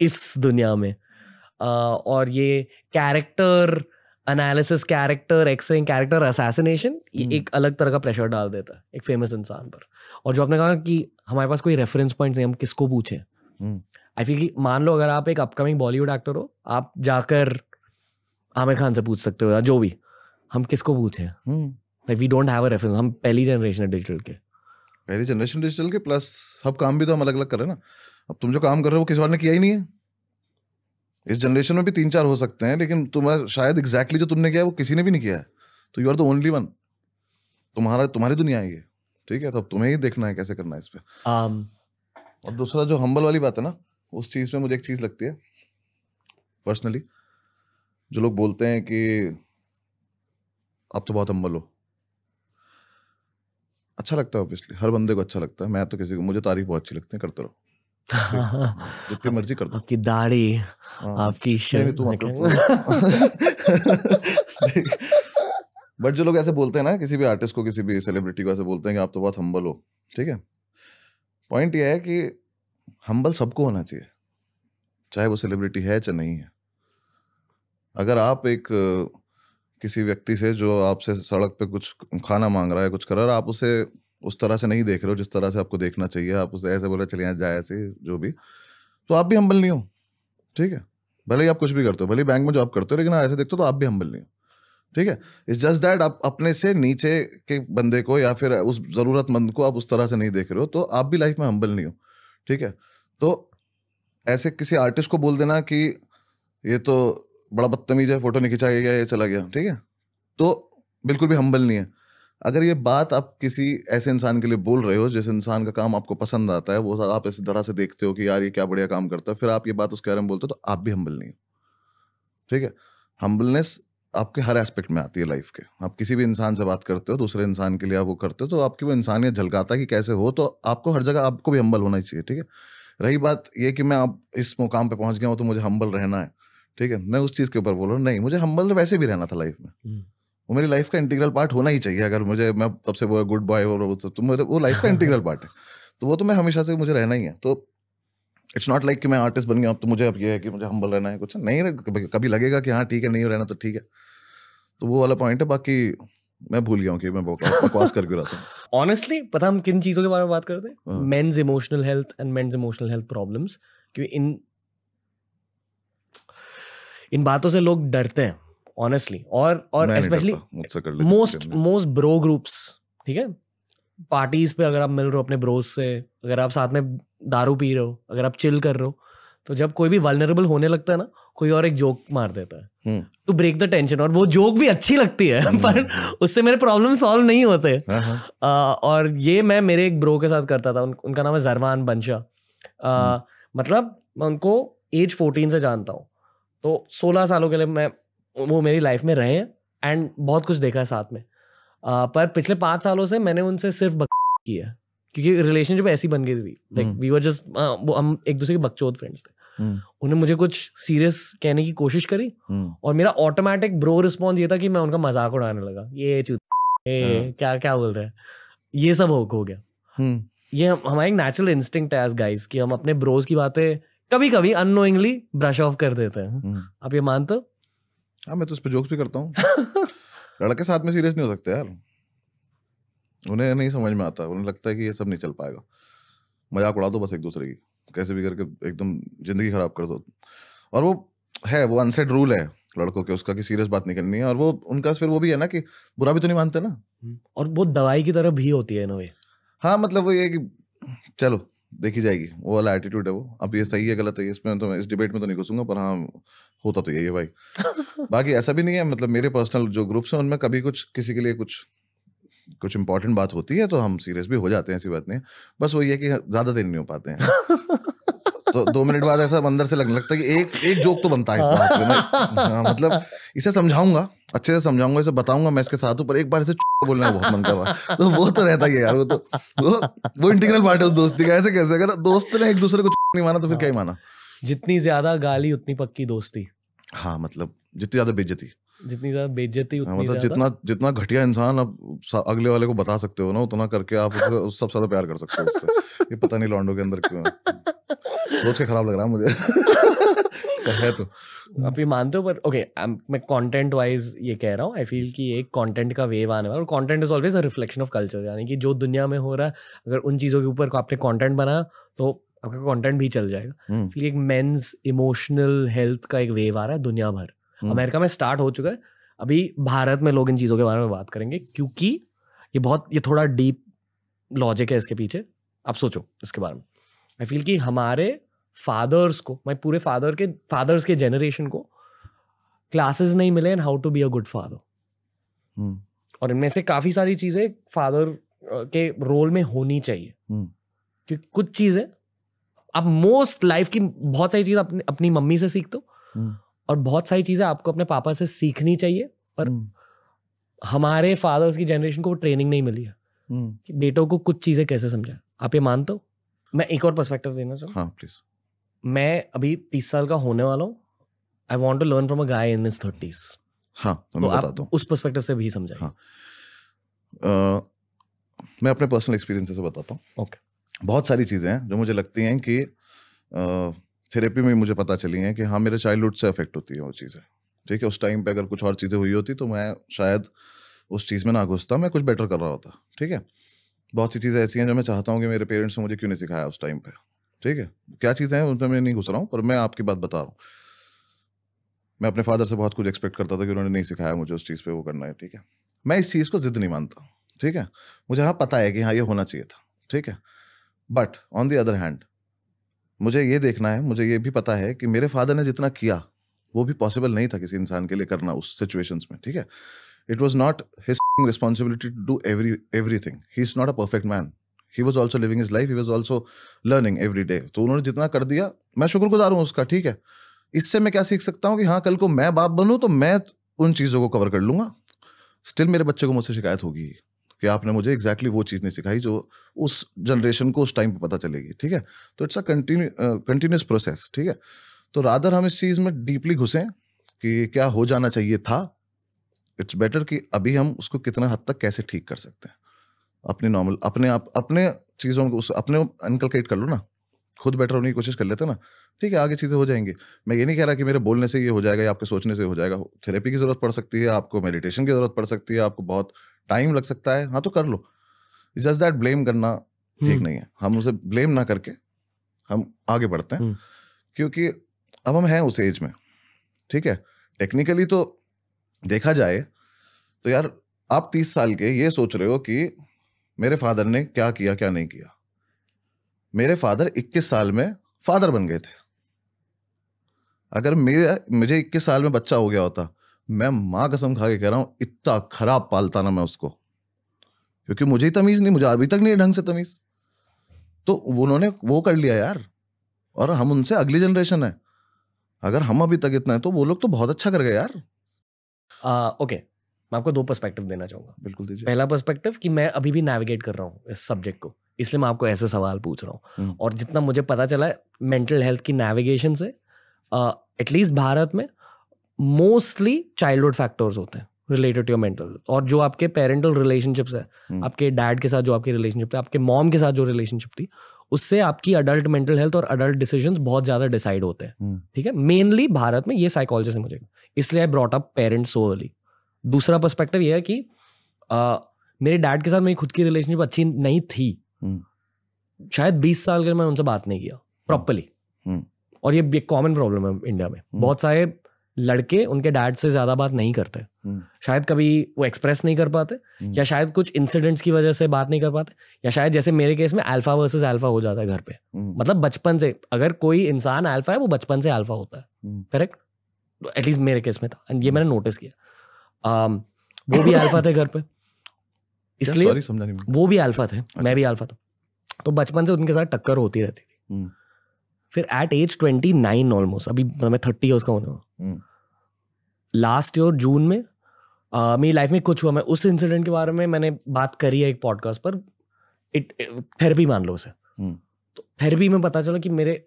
इस दुनिया में uh, और ये character analysis character axing character assassination ये hmm. एक अलग तरह का प्रेशर डाल देता है एक फेमस इंसान पर और जो आपने कहा कि हमारे पास कोई रेफरेंस पॉइंट नहीं हम किसको पूछें आई hmm. फील कि मान लो अगर आप एक अपकमिंग बॉलीवुड एक्टर हो आप जाकर आमिर खान से पूछ सकते हो या जो भी हम किसको पूछें we don't have a reference हम पहली जनरेशन है डिजिटल के पहली जनरेशन डिजिटल के प्लस सब काम भी तो हम अलग अलग कर रहे हैं ना अब तुम जो काम कर रहे हो किसी और ने किया ही नहीं है इस जनरेशन में भी तीन चार हो सकते हैं लेकिन तुम्हारा शायद एग्जैक्टली exactly जो तुमने किया है वो किसी ने भी नहीं किया है तो you are the only one तुम्हारा तुम्हारी दुनिया है ये ठीक है तो अब तुम्हें ही देखना है कैसे करना है इस पर um, और दूसरा जो हम्बल वाली बात है ना उस चीज़ में मुझे एक चीज़ लगती है पर्सनली जो लोग बोलते हैं कि आप तो बहुत हम्बल हो अच्छा लगता है ऑब्वियसली हर बंदे को अच्छा लगता है मैं तो किसी को मुझे तारीफ बहुत अच्छी लगती है करते रहो [laughs] जितनी मर्जी कर दो आपकी दाढ़ी हाँ। आपकी शर्ट बट [laughs] जो लोग ऐसे बोलते हैं ना किसी भी आर्टिस्ट को किसी भी सेलिब्रिटी को ऐसे बोलते हैं कि आप तो बहुत हम्बल हो ठीक है पॉइंट ये है कि हम्बल सबको होना चाहिए चाहे वो सेलिब्रिटी है चाहे नहीं है अगर आप एक किसी व्यक्ति से जो आपसे सड़क पे कुछ खाना मांग रहा है कुछ कर रहा है आप उसे उस तरह से नहीं देख रहे हो जिस तरह से आपको देखना चाहिए आप उस ऐसे बोल रहे चले जाए ऐसे जो भी तो आप भी हम्बल नहीं हो ठीक है भले ही आप कुछ भी करते हो भले बैंक में जॉब करते हो लेकिन हाँ, ऐसे देखते हो तो आप भी हम्बल नहीं हो ठीक है इट्स जस्ट दैट आप अपने से नीचे के बंदे को या फिर उस ज़रूरतमंद को आप उस तरह से नहीं देख रहे हो तो आप भी लाइफ में हम्बल नहीं हो ठीक है तो ऐसे किसी आर्टिस्ट को बोल देना कि ये तो बड़ा बदतमीज है फोटो नहीं खिंचाया गया ये चला गया ठीक है तो बिल्कुल भी हम्बल नहीं है अगर ये बात आप किसी ऐसे इंसान के लिए बोल रहे हो जिस इंसान का काम आपको पसंद आता है वो आप इस तरह से देखते हो कि यार ये क्या बढ़िया काम करता है फिर आप ये बात उसके बारे में बोलते हो तो आप भी हम्बल नहीं हो ठीक है हम्बलनेस आपके हर एस्पेक्ट में आती है लाइफ के आप किसी भी इंसान से बात करते हो दूसरे इंसान के लिए आप वो करते हो तो आपकी वो इंसानियत झलकाता है कि कैसे हो तो आपको हर जगह आपको भी हम्बल होना चाहिए ठीक है रही बात ये कि मैं आप इस मुकाम पे पहुंच गया हूँ तो मुझे हम्बल रहना है ठीक है मैं उस चीज़ के ऊपर बोल रहा हूँ नहीं मुझे हम्बल वैसे भी रहना था लाइफ में वो मेरी लाइफ का इंटीग्रल पार्ट होना ही चाहिए अगर मुझे मैं तब से वो गुड बॉय और वो सब तो मेरे वो लाइफ का इंटीग्रल पार्ट है तो वो तो मैं हमेशा से मुझे रहना ही है तो इट्स नॉट लाइक कि मैं आर्टिस्ट बन गया अब तो मुझे अब ये है कि मुझे हम्बल रहना है कुछ नहीं रहे कभी लगेगा कि हाँ ठीक है नहीं रहना तो ठीक है तो वो वाला पॉइंट है बाकी मैं भूल गया हूँ कि मैं बकवास करके रहता हूँ ऑनेस्टली [laughs] पता हम किन चीज़ों के बारे में बात करते हैं men's emotional health and men's emotional health problems क्योंकि इन इन बातों से लोग डरते हैं ऑनेस्टली और और specially most most bro groups ठीक है पार्टीज पे अगर आप मिल रहे हो अपने ब्रोज से अगर आप साथ में दारू पी रहे हो अगर आप चिल कर रहे हो तो जब कोई भी वालनरेबल होने लगता है ना कोई और एक जोक मार देता है टू ब्रेक द टेंशन और वो जोक भी अच्छी लगती है हम्म। पर उससे मेरे प्रॉब्लम सॉल्व नहीं होते हाँ, हाँ। आ, और ये मैं मेरे एक ब्रो के साथ करता था उन, उनका नाम है जरवान बंशा हम्म। मतलब मैं उनको एज फोर्टीन से जानता हूँ तो सोलह सालों के लिए मैं वो मेरी लाइफ में रहे हैं एंड बहुत कुछ देखा है साथ में आ, पर पिछले पाँच सालों से मैंने उनसे सिर्फ बक किया क्योंकि रिलेशनशिप ऐसी बन गई थी लाइक वी वर जस्ट वो हम एक दूसरे के बकचोद फ्रेंड्स थे हम्म। उन्हें मुझे कुछ सीरियस कहने की कोशिश करी हम्म। और मेरा ऑटोमेटिक ब्रो रिस्पॉन्स ये था कि मैं उनका मजाक उड़ाने लगा ये चूत ए हाँ। क्या क्या बोल रहे हैं ये सब हो, हो गया हम्म। ये हमारा एक नेचुरल इंस्टिंक्ट है एज गाइस कि हम अपने ब्रोज की बातें कभी कभी अनोइंगली ब्रश ऑफ कर देते हैं आप ये मानते हो हाँ मैं तो उस पर जोक्स भी करता हूँ [laughs] लड़के साथ में सीरियस नहीं हो सकते यार उन्हें नहीं समझ में आता उन्हें लगता है कि ये सब नहीं चल पाएगा मजाक उड़ा दो बस एक दूसरे की कैसे भी करके एकदम जिंदगी खराब कर दो और वो है वो अनसेट रूल है लड़कों के उसका कि सीरियस बात नहीं करनी है और वो उनका फिर वो भी है ना कि बुरा भी तो नहीं मानते ना और वो दवाई की तरह भी होती है ना वे हाँ मतलब वो ये कि चलो देखी जाएगी वो वाला एटीट्यूड है वो अब ये सही है गलत है इसमें तो मैं इस डिबेट में तो नहीं घुसूंगा पर हाँ होता तो यही है भाई [laughs] बाकी ऐसा भी नहीं है मतलब मेरे पर्सनल जो ग्रुप्स हैं उनमें कभी कुछ किसी के लिए कुछ कुछ इंपॉर्टेंट बात होती है तो हम सीरियस भी हो जाते हैं ऐसी बात नहीं बस वही है कि ज़्यादा देर नहीं हो पाते हैं [laughs] तो दो मिनट बाद ऐसा अंदर से लगने लगता है कि एक एक जोक तो बनता है इस बात में हाँ, मतलब इसे समझाऊंगा अच्छे से समझाऊंगा इसे बताऊंगा मैं इसके साथ हूँ पर एक बार इसे बोलना बहुत मन कर रहा तो वो तो रहता ही है यार वो तो वो वो इंटीग्रल पार्ट है उस दोस्ती का ऐसे कैसे अगर दोस्त ने एक दूसरे को नहीं माना तो फिर क्या ही माना जितनी ज्यादा गाली उतनी पक्की दोस्ती हाँ मतलब जितनी ज्यादा बेजती जितनी ज्यादा बेइज्जती हाँ, उतनी मतलब जितना जितना घटिया इंसान आप अगले वाले को बता सकते हो ना उतना करके आप उससे उस सबसे ज्यादा प्यार कर सकते हो उससे ये पता नहीं लॉन्डो के अंदर क्यों सोच के खराब लग रहा है मुझे [laughs] है तो आप ये मानते हो पर ओके मैं कंटेंट वाइज ये कह रहा हूँ आई फील कि एक कंटेंट का वेव आने वाला और content is always a reflection of culture यानी कि जो दुनिया में हो रहा है अगर उन चीज़ों के ऊपर आपने कंटेंट बनाया तो आपका कंटेंट भी चल जाएगा फिर हम्म। एक मेंस इमोशनल हेल्थ का एक वेव आ रहा है दुनिया भर हम्म। अमेरिका में स्टार्ट हो चुका है अभी भारत में लोग इन चीज़ों के बारे में बात करेंगे क्योंकि ये बहुत ये थोड़ा डीप लॉजिक है इसके पीछे आप सोचो इसके बारे में आई फील कि हमारे फादर्स को मैं पूरे फादर के फादर्स के जेनरेशन को क्लासेस नहीं मिले how to be a good father और इनमें से काफ़ी सारी चीज़ें फादर के रोल में होनी चाहिए क्योंकि हम्म। कुछ चीज़ें आप मोस्ट लाइफ की बहुत सारी चीज़ अपनी मम्मी से सीखते हो हम्म। और बहुत सारी चीज़ें आपको अपने पापा से सीखनी चाहिए पर हम्म। हमारे फादर्स की जनरेशन को वो ट्रेनिंग नहीं मिली है हम्म। कि बेटों को कुछ चीज़ें कैसे समझा आप ये मानते हो मैं एक और पर्सपेक्टिव देना चाहूँ हाँ प्लीज़ मैं अभी तीस साल का होने वाला हूँ I want to learn from a guy in his thirties हाँ तो, तो आप उस पर्सपेक्टिव से भी समझा हाँ uh, मैं अपने पर्सनल एक्सपीरियंस से बताता हूँ ओके okay. बहुत सारी चीज़ें हैं जो मुझे लगती हैं कि uh, थेरेपी में मुझे पता चली है कि हाँ मेरे चाइल्डहुड से अफेक्ट होती है वो चीज़ें ठीक है उस टाइम पे अगर कुछ और चीज़ें हुई होती तो मैं शायद उस चीज़ में ना घुसता मैं कुछ बेटर कर रहा होता ठीक है बहुत सी चीज़ें ऐसी हैं जो मैं चाहता हूँ कि मेरे पेरेंट्स ने मुझे क्यों नहीं सिखाया उस टाइम पर ठीक है क्या चीज़ें हैं उनमें मैं नहीं घुस रहा हूँ पर मैं आपकी बात बता रहा हूँ मैं अपने फादर से बहुत कुछ एक्सपेक्ट करता था कि उन्होंने नहीं सिखाया मुझे उस चीज़ पर वो करना है ठीक है मैं इस चीज़ को ज़िद नहीं मानता ठीक है मुझे हाँ पता है कि हाँ ये होना चाहिए था ठीक है but on the other hand मुझे ये देखना है मुझे ये भी पता है कि मेरे फादर ने जितना किया वो भी पॉसिबल नहीं था किसी इंसान के लिए करना उस सिचुएशंस में ठीक है it was not his responsibility to do every everything he is not a perfect man he was also living his life he was also learning every day तो उन्होंने जितना कर दिया मैं शुक्रगुजार हूँ उसका ठीक है इससे मैं क्या सीख सकता हूँ कि हाँ कल को मैं बाप बनूँ तो मैं उन चीज़ों को कवर कर लूँगा स्टिल मेरे बच्चे को मुझसे शिकायत होगी कि आपने मुझे एग्जैक्टली exactly वो चीज़ नहीं सिखाई जो उस जनरेशन को उस टाइम पर पता चलेगी ठीक है तो it's a continue continuous process ठीक है तो राधर हम इस चीज़ में डीपली घुसें कि क्या हो जाना चाहिए था इट्स बेटर कि अभी हम उसको कितना हद तक कैसे ठीक कर सकते हैं अपने नॉर्मल अपने आप अपने चीज़ों को उस अपने इनकलकेट कर लो ना खुद बेटर होने की कोशिश कर लेते ना ठीक है आगे चीज़ें हो जाएंगी मैं ये नहीं कह रहा कि मेरे बोलने से ये हो जाएगा या आपके सोचने से हो जाएगा थेरेपी की ज़रूरत पड़ सकती है आपको मेडिटेशन की ज़रूरत पड़ सकती है आपको बहुत टाइम लग सकता है हाँ तो कर लो जस्ट दैट ब्लेम करना ठीक हम्म। नहीं है हम उसे ब्लेम ना करके हम आगे बढ़ते हैं हम्म। क्योंकि अब हम हैं उस एज में ठीक है टेक्निकली तो देखा जाए तो यार आप तीस साल के ये सोच रहे हो कि मेरे फादर ने क्या किया क्या नहीं किया मेरे फादर 21 साल में फादर बन गए थे अगर मेरे मुझे 21 साल में बच्चा हो गया होता मैं माँ कसम खा के कह रहा हूँ इतना खराब पालता ना मैं उसको क्योंकि मुझे ही तमीज़ नहीं मुझे अभी तक नहीं ढंग से तमीज़ तो उन्होंने वो कर लिया यार और हम उनसे अगली जनरेशन है अगर हम अभी तक इतना है तो वो लोग तो बहुत अच्छा कर गए यार आ, ओके मैं आपको दो पर्सपेक्टिव देना चाहूंगा बिल्कुल दीजिए पहला पर्सपेक्टिव कि मैं अभी भी नेविगेट कर रहा हूँ इस सब्जेक्ट को इसलिए मैं आपको ऐसे सवाल पूछ रहा हूँ हम्म। और जितना मुझे पता चला है मेंटल हेल्थ की नेविगेशन से एटलीस्ट uh, भारत में मोस्टली चाइल्डहुड फैक्टर्स होते हैं रिलेटेड टू योर मेंटल और जो आपके पेरेंटल रिलेशनशिप्स है हम्म। आपके डैड के साथ जो आपकी रिलेशनशिप थी आपके मॉम के साथ जो रिलेशनशिप थी उससे आपकी अडल्ट मेंटल हेल्थ और अडल्ट डिसीजन बहुत ज़्यादा डिसाइड होते हैं हम्म। ठीक है मेनली भारत में ये साइकोलॉजी से मुझे इसलिए I brought up parents so early दूसरा पर्सपेक्टिव ये है कि uh, मेरे डैड के साथ मेरी खुद की रिलेशनशिप अच्छी नहीं थी हम्म। शायद बीस साल के मैं उनसे बात नहीं किया प्रॉपरली हम्म। हम्म। और ये एक कॉमन प्रॉब्लम है इंडिया में बहुत सारे लड़के उनके डैड से ज्यादा बात नहीं करते शायद कभी वो एक्सप्रेस नहीं कर पाते या शायद कुछ इंसिडेंट्स की वजह से बात नहीं कर पाते या शायद जैसे मेरे केस में अल्फा वर्सेस अल्फा हो जाता है घर पे मतलब बचपन से अगर कोई इंसान अल्फा है वो बचपन से अल्फा होता है करेक्ट एटलीस्ट तो मेरे केस में था एंड ये मैंने नोटिस किया um, वो भी अल्फा थे घर पे इसलिए वो भी अल्फा थे अच्छा। मैं भी अल्फा था तो बचपन से उनके साथ टक्कर होती रहती थी हम्म। फिर at age twenty nine almost अभी मतलब मैं थर्टी ईयर्स का होने वाला लास्ट ईयर जून में आ, मेरी लाइफ में कुछ हुआ मैं उस इंसिडेंट के बारे में मैंने बात करी है एक पॉडकास्ट पर इट थेरेपी मान लो उसे हम्म। तो थेरेपी में पता चला कि मेरे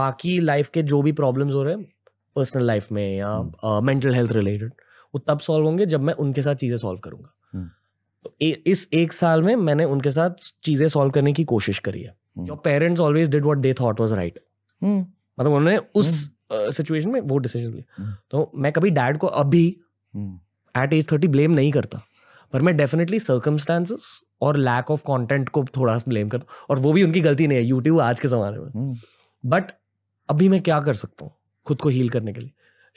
बाकी लाइफ के जो भी प्रॉब्लम्स हो रहे हैं पर्सनल लाइफ में या मेंटल हेल्थ रिलेटेड वो तब सॉल्व होंगे जब मैं उनके साथ चीज़ें सॉल्व करूंगा इस एक साल में मैंने उनके साथ चीजें सॉल्व करने की कोशिश करी है your parents always did what they thought was right मतलब उन्होंने उस सिचुएशन हम्म। uh, में वो डिसीजन लिया हम्म। तो मैं कभी डैड को अभी एट एज थर्टी ब्लेम नहीं करता पर मैं डेफिनेटली सर्कमस्टांसिस और लैक ऑफ कॉन्टेंट को थोड़ा सा ब्लेम करता और वो भी उनकी गलती नहीं है यूट्यूब आज के ज़माने में बट हम्म। अभी मैं क्या कर सकता हूँ खुद को हील करने के लिए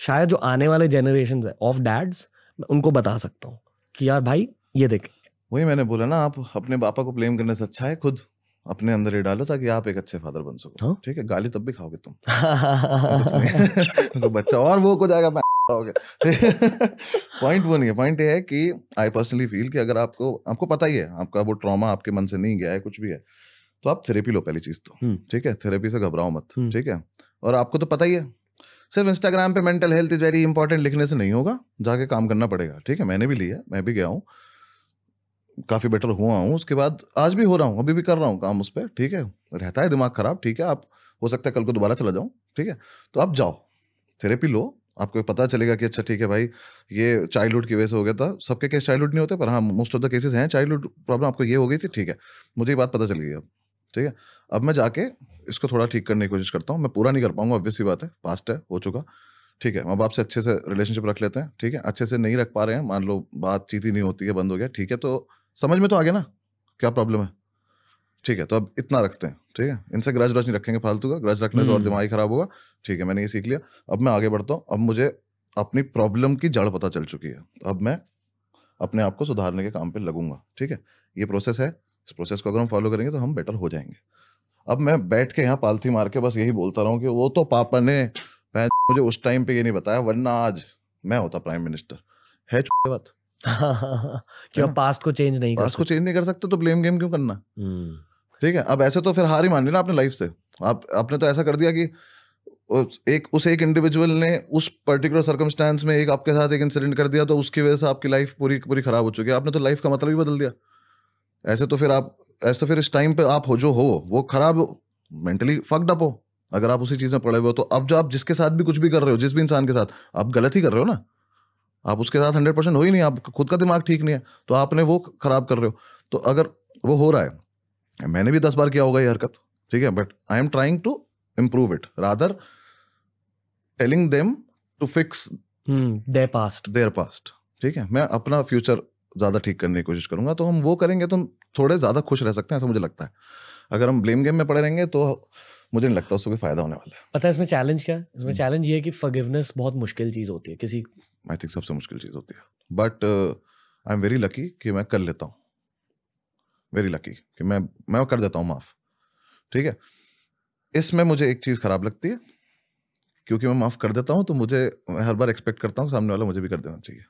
शायद जो आने वाले जनरेशन है ऑफ डैड्स मैं उनको बता सकता हूँ कि यार भाई ये देख वही मैंने बोला ना आप अपने पापा को ब्लेम करने से अच्छा है खुद अपने अंदर ही डालो ताकि आप एक अच्छे फादर बन सको हाँ। ठीक है गाली तब भी खाओगे तुम तो बच्चा और वो को जाएगा पॉइंट [laughs] वो नहीं है पॉइंट ये है कि आई पर्सनली फील कि अगर आपको आपको पता ही है आपका वो ट्रॉमा आपके मन से नहीं गया है कुछ भी है तो आप थेरेपी लो पहली चीज तो हम्म। ठीक है थेरेपी से घबराओ मत हम्म। ठीक है और आपको तो पता ही है सिर्फ इंस्टाग्राम पे mental health is very important लिखने से नहीं होगा जाके काम करना पड़ेगा ठीक है मैंने भी लिया मैं भी गया हूँ काफ़ी बेटर हुआ हूँ उसके बाद आज भी हो रहा हूँ अभी भी कर रहा हूँ काम उस पर ठीक है रहता है दिमाग ख़राब ठीक है आप हो सकता है कल को दोबारा चला जाऊँ ठीक है तो आप जाओ थेरेपी लो आपको पता चलेगा कि अच्छा ठीक है भाई ये चाइल्डहुड की वजह से हो गया था सबके केस चाइल्डहुड नहीं होते पर हाँ मोस्ट ऑफ द केसेस हैं चाइल्डहुड प्रॉब्लम आपको ये हो गई थी ठीक है मुझे ये बात पता चल गई अब ठीक है अब मैं जाके इसको थोड़ा ठीक करने की कोशिश करता हूँ मैं पूरा नहीं कर पाऊंगा ऑब्वियस ही बात है पास्ट है हो चुका ठीक है माँ बाप से अच्छे से रिलेशनशिप रख लेते हैं ठीक है अच्छे से नहीं रख पा रहे हैं मान लो बातचीत ही नहीं होती है बंद हो गया ठीक है तो समझ में तो आ गया ना क्या प्रॉब्लम है ठीक है तो अब इतना रखते हैं ठीक है इनसे ग्रज रज नहीं रखेंगे फालतू का ग्रज रखने से और हम्म। दिमाग खराब होगा ठीक है मैंने ये सीख लिया अब मैं आगे बढ़ता हूँ अब मुझे अपनी प्रॉब्लम की जड़ पता चल चुकी है अब मैं अपने आप को सुधारने के काम पर लगूंगा ठीक है ये प्रोसेस है इस प्रोसेस को अगर हम फॉलो करेंगे तो हम बेटर हो जाएंगे अब मैं बैठ के यहाँ पालथी मार के बस यही बोलता रहा हूँ कि वो तो पापा ने मुझे उस टाइम पे ये नहीं बताया वरना आज मैं होता प्राइम मिनिस्टर है बात आप पास्ट को चेंज नहीं पास्ट को चेंज नहीं कर सकते तो ब्लेम गेम क्यों करना हम्म। ठीक है अब ऐसे तो फिर हार ही मान लेना आपने लाइफ से आप आपने तो ऐसा कर दिया कि एक उस एक इंडिविजुअल ने उस पर्टिकुलर सर्कमस्टांस में एक आपके साथ एक इंसिडेंट कर दिया तो उसकी वजह से आपकी लाइफ पूरी पूरी खराब हो चुकी है आपने तो लाइफ का मतलब ही बदल दिया ऐसे तो फिर आप ऐसे तो फिर इस टाइम पे आप हो जो हो वो खराब मेंटली फकड अप हो अगर आप उसी चीज़ में पड़े हुए हो तो अब जो आप जिसके साथ भी कुछ भी कर रहे हो जिस भी इंसान के साथ आप गलत ही कर रहे हो ना आप उसके साथ हंड्रेड परसेंट हो ही नहीं आप खुद का दिमाग ठीक नहीं है तो आपने वो खराब कर रहे हो तो अगर वो हो रहा है मैंने भी दस बार किया होगा ये हरकत ठीक है but I am trying to improve it rather telling them to fix their past their past ठीक है मैं अपना फ्यूचर ज़्यादा ठीक करने की कोशिश करूंगा तो हम वो करेंगे तो हम थोड़े ज़्यादा खुश रह सकते हैं ऐसा मुझे लगता है अगर हम ब्लेम गेम में पड़े रहेंगे तो मुझे नहीं लगता उसको कोई फायदा होने वाला है पता है इसमें चैलेंज क्या है इसमें चैलेंज हम्म। ये है कि फगिवनेस बहुत मुश्किल चीज़ होती है किसी आई थिंक सबसे मुश्किल चीज़ होती है but I am very lucky कि मैं कर लेता हूँ वेरी लकी कि मैं मैं कर देता हूँ माफ़ ठीक है इसमें मुझे एक चीज़ ख़राब लगती है क्योंकि मैं माफ़ कर देता हूँ तो मुझे हर बार एक्सपेक्ट करता हूँ सामने वाला मुझे भी कर देना चाहिए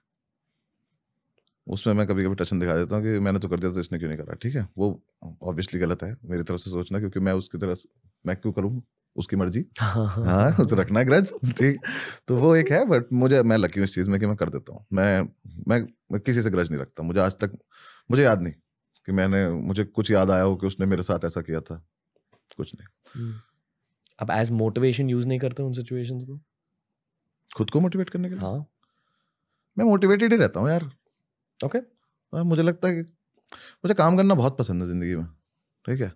उसमें मैं कभी कभी टचन दिखा देता हूँ कि मैंने तो कर दिया तो इसने क्यों नहीं करा ठीक है वो ऑब्वियसली गलत है मेरी तरफ से सोचना क्योंकि मैं उसकी तरह मैं क्यों करूँ उसकी मर्जी [laughs] हाँ, हाँ उस रखना ग्रज ठीक तो वो एक है बट मुझे मैं लकी हूँ इस चीज़ में कि मैं कर देता हूँ मैं मैं मैं किसी से ग्रज नहीं रखता मुझे आज तक मुझे याद नहीं कि मैंने मुझे कुछ याद आया हो कि उसने मेरे साथ ऐसा किया था कुछ नहीं हम्म। अब एज मोटिवेशन यूज नहीं करते उन सिचुएशंस को खुद को मोटिवेट करने के लिए हाँ मैं मोटिवेटेड ही रहता हूँ यार ओके okay. हाँ, मुझे लगता है कि मुझे काम करना बहुत पसंद है ज़िंदगी में ठीक है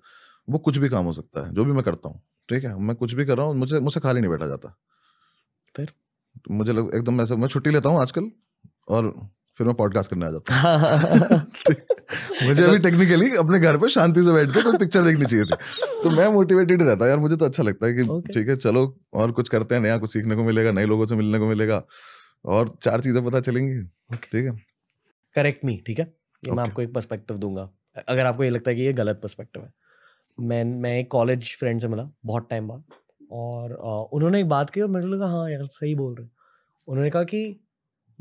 वो कुछ भी काम हो सकता है जो भी मैं करता हूँ ठीक है मैं कुछ भी कर रहा हूँ मुझे मुझसे खाली नहीं बैठा जाता फिर तो मुझे लग, एकदम ऐसा मैं छुट्टी लेता हूँ आजकल और फिर मैं पॉडकास्ट करने आ जाता हूँ [laughs] मुझे अभी टेक्निकली अपने घर पे शांति से बैठ के कोई पिक्चर देखनी चाहिए थी तो मैं मोटिवेटेड रहता यार मुझे तो अच्छा लगता है कि okay. ठीक है चलो और कुछ करते हैं नया कुछ सीखने को मिलेगा नए लोगों से मिलने को मिलेगा और चार चीजें पता चलेंगी ठीक है करेक्ट मी ठीक है मैं आपको एक पर्सपेक्टिव दूंगा अगर आपको ये लगता है कि ये गलत पर्सपेक्टिव है मैं मैं एक कॉलेज फ्रेंड से मिला बहुत टाइम बाद और उन्होंने एक बात की और मैंने लगा हाँ यार सही बोल रहे उन्होंने कहा कि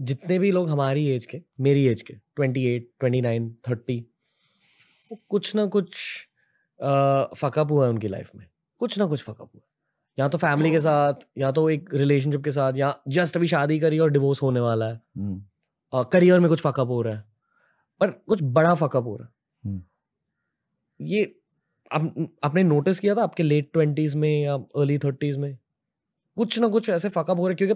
जितने भी लोग हमारी एज के मेरी एज के twenty eight twenty nine thirty कुछ ना कुछ फ़कअप हुआ है उनकी लाइफ में कुछ ना कुछ फ़कअप हुआ या तो फैमिली के साथ या तो एक रिलेशनशिप के साथ या जस्ट अभी शादी करी और डिवोर्स होने वाला है करियर हम्म। hmm. में कुछ फ़कअप हो रहा है पर कुछ बड़ा फ़कअप हो रहा है hmm. ये आप आपने नोटिस किया था आपके लेट ट्वेंटीज में या अर्ली थर्टीज में कुछ ना कुछ ऐसे फकअप हो रहे क्योंकि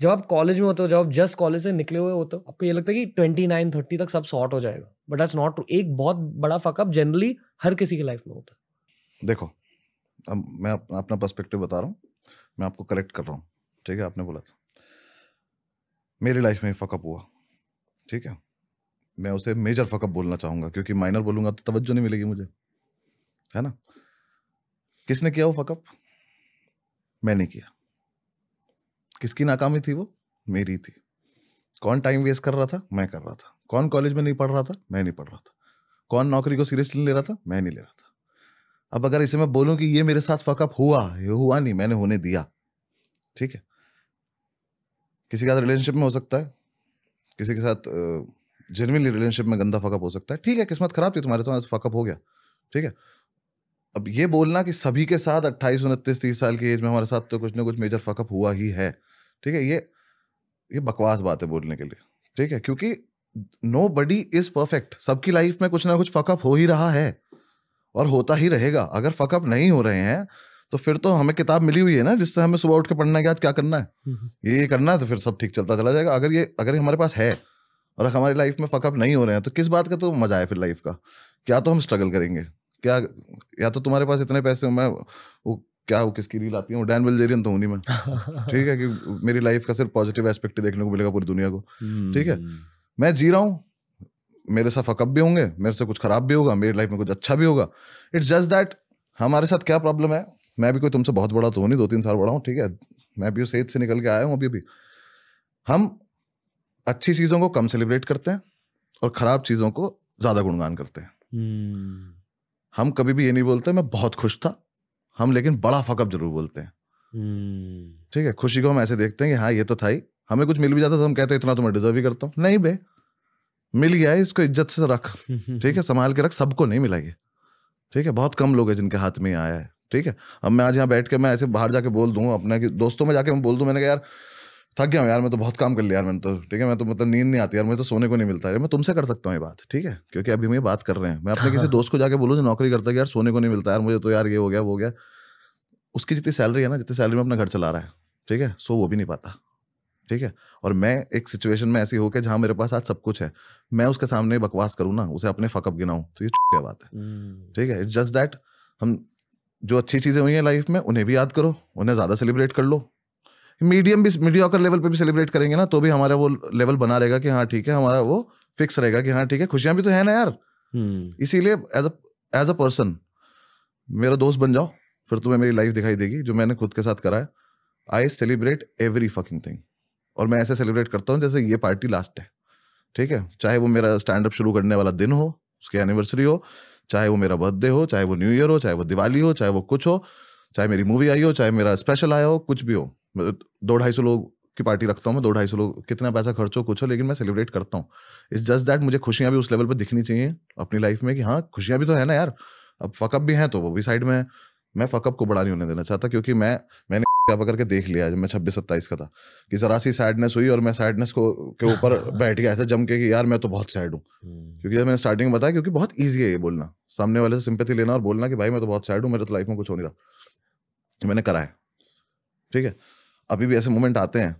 जब आप कॉलेज में होते हो जब आप जस्ट कॉलेज से निकले हुए होते हो आपको ये लगता है कि ट्वेंटी नाइन थर्टी तक सब सॉर्ट हो जाएगा बट दैट्स नॉट ट्रू एक बहुत बड़ा फकअप जनरली हर किसी की लाइफ में होता है देखो अब मैं अप, अपना पर्सपेक्टिव बता रहा हूँ मैं आपको करेक्ट कर रहा हूँ ठीक है आपने बोला था मेरी लाइफ में फकअप हुआ ठीक है मैं उसे मेजर फकअप बोलना चाहूँगा क्योंकि माइनर बोलूँगा तो तवज्जो नहीं मिलेगी मुझे है ना किसने किया वो फकअप मैंने किया किसकी नाकामी थी वो मेरी थी कौन टाइम वेस्ट कर रहा था मैं कर रहा था कौन कॉलेज में नहीं पढ़ रहा था मैं नहीं पढ़ रहा था कौन नौकरी को सीरियसली ले रहा था मैं नहीं ले रहा था अब अगर इसे मैं बोलूं कि ये मेरे साथ फकअप हुआ ये हुआ नहीं मैंने होने दिया ठीक है किसी के साथ रिलेशनशिप में हो सकता है किसी के साथ जेनविनली रिलेशनशिप में गंदा फकअप हो सकता है ठीक है किस्मत खराब थी तुम्हारे साथ फकअप हो गया ठीक है अब ये बोलना कि सभी के साथ अट्ठाईस उनतीस तीस साल की एज में हमारे साथ तो कुछ ना कुछ मेजर फकअप हुआ ही है ठीक है ये ये बकवास बात है बोलने के लिए ठीक है क्योंकि नो बडी इज परफेक्ट सबकी लाइफ में कुछ ना कुछ फकअप हो ही रहा है और होता ही रहेगा अगर फकअप नहीं हो रहे हैं तो फिर तो हमें किताब मिली हुई है ना जिससे हमें सुबह उठ के पढ़ना है कि आज क्या करना है हम्म, हम्म। ये करना है तो फिर सब ठीक चलता चला जाएगा अगर ये अगर ये हमारे पास है और हमारी लाइफ में फकअप नहीं हो रहे हैं तो किस बात का तो मजा है फिर लाइफ का क्या तो हम स्ट्रगल करेंगे क्या या तो तुम्हारे पास इतने पैसे मैं वो क्या हो किसकी रील आती हूँ डैन बिल्जेरियन तो हूँ नहीं मैं [laughs] ठीक है कि मेरी लाइफ का सिर्फ पॉजिटिव एस्पेक्ट ही देखने को मिलेगा पूरी दुनिया को हम्म। ठीक है मैं जी रहा हूँ मेरे साथ फकअप भी होंगे मेरे से कुछ खराब भी होगा मेरी लाइफ में कुछ अच्छा भी होगा इट्स जस्ट दैट हमारे साथ क्या प्रॉब्लम है मैं भी कोई तुमसे बहुत बड़ा तो हूँ नहीं दो तीन साल बड़ा हूँ ठीक है मैं भी उस एज से निकल के आया हूँ अभी अभी हम अच्छी चीज़ों को कम सेलिब्रेट करते हैं और ख़राब चीज़ों को ज़्यादा गुणगान करते हैं हम्म। हम कभी भी ये नहीं बोलते मैं बहुत खुश था हम लेकिन बड़ा फकअप जरूर बोलते हैं हम्म। ठीक है खुशी को हम ऐसे देखते हैं कि हाँ ये तो था ही हमें कुछ मिल भी जाता तो हम कहते हैं इतना तो मैं डिजर्व ही करता हूँ नहीं बे मिल गया है इसको इज्जत से रख [laughs] ठीक है संभाल के रख सबको नहीं मिला ये ठीक है बहुत कम लोग हैं जिनके हाथ में आया है ठीक है अब मैं आज यहाँ बैठ के मैं ऐसे बाहर जाके बोल दूँ अपने दोस्तों में जाके मैं बोल दूँ मैंने कहा यार थक गया हूँ यार मैं तो बहुत काम कर लिया यार मैंने तो ठीक है मैं तो मतलब नींद नहीं आती यार मुझे तो सोने को नहीं मिलता है मैं तुमसे कर सकता हूँ ये बात ठीक है क्योंकि अभी हम ये बात कर रहे हैं मैं अपने किसी दोस्त को जाकर बोलूँ जो नौकरी करता है यार सोने को नहीं मिलता यार मुझे तो यार ये हो गया वो गया उसकी जितनी सैलरी है ना जितनी सैलरी में अपना घर चला रहा है ठीक है सो वो भी नहीं पाता ठीक है और मैं एक सिचुएशन में ऐसी हो कि जहाँ मेरे पास आज सब कुछ है मैं उसके सामने बकवास करूँ ना उसे अपने फकअप गिनाऊँ तो ये चुप बात है हम्म। ठीक है इट्स जस्ट दैट हम जो अच्छी चीज़ें हुई हैं लाइफ में उन्हें भी याद करो उन्हें ज़्यादा सेलिब्रेट कर लो मीडियम भी मीडियोकर लेवल पे भी सेलिब्रेट करेंगे ना तो भी हमारा वो लेवल बना रहेगा कि हाँ ठीक है हमारा वो फिक्स रहेगा कि हाँ ठीक है खुशियां भी तो है ना यार हम्म। इसीलिए as a as a person मेरा दोस्त बन जाओ फिर तुम्हें मेरी लाइफ दिखाई देगी जो मैंने खुद के साथ करा है I celebrate every fucking thing और मैं ऐसे सेलिब्रेट करता हूँ जैसे ये पार्टी लास्ट है ठीक है चाहे वो मेरा स्टैंड अप शुरू करने वाला दिन हो उसकी एनिवर्सरी हो चाहे वो मेरा बर्थडे हो चाहे वो न्यू ईयर हो चाहे वो दिवाली हो चाहे वो कुछ हो चाहे मेरी मूवी आई हो चाहे मेरा स्पेशल आया हो कुछ भी हो दो ढाई सौ लोग की पार्टी रखता हूँ मैं दो ढाई सौ लोग कितना पैसा खर्च हो कुछ हो लेकिन मैं सेलिब्रेट करता हूँ इस जस्ट दैट मुझे खुशियाँ भी उस लेवल पर दिखनी चाहिए अपनी लाइफ में कि हाँ खुशियाँ भी तो है ना यार अब फकअप भी हैं तो वो भी साइड में मैं फकअप को बड़ा नहीं होने देना चाहता क्योंकि मैं मैंने [laughs] क्या पकड़ के देख लिया जब मैं छब्बीस सत्ताईस का था कि जरा सी सैडनेस हुई और मैं सैडनेस को के ऊपर [laughs] बैठ गया ऐसा जम के कि यार मैं तो बहुत सैड हूँ हम्म। क्योंकि जब मैंने स्टार्टिंग में बताया क्योंकि बहुत ईजी है ये बोलना सामने वाले से सिंपथी लेना और बोलना कि भाई मैं तो बहुत सैड हूँ मेरे तो लाइफ में कुछ हो नहीं रहा मैंने करा है ठीक है अभी भी ऐसे मोमेंट आते हैं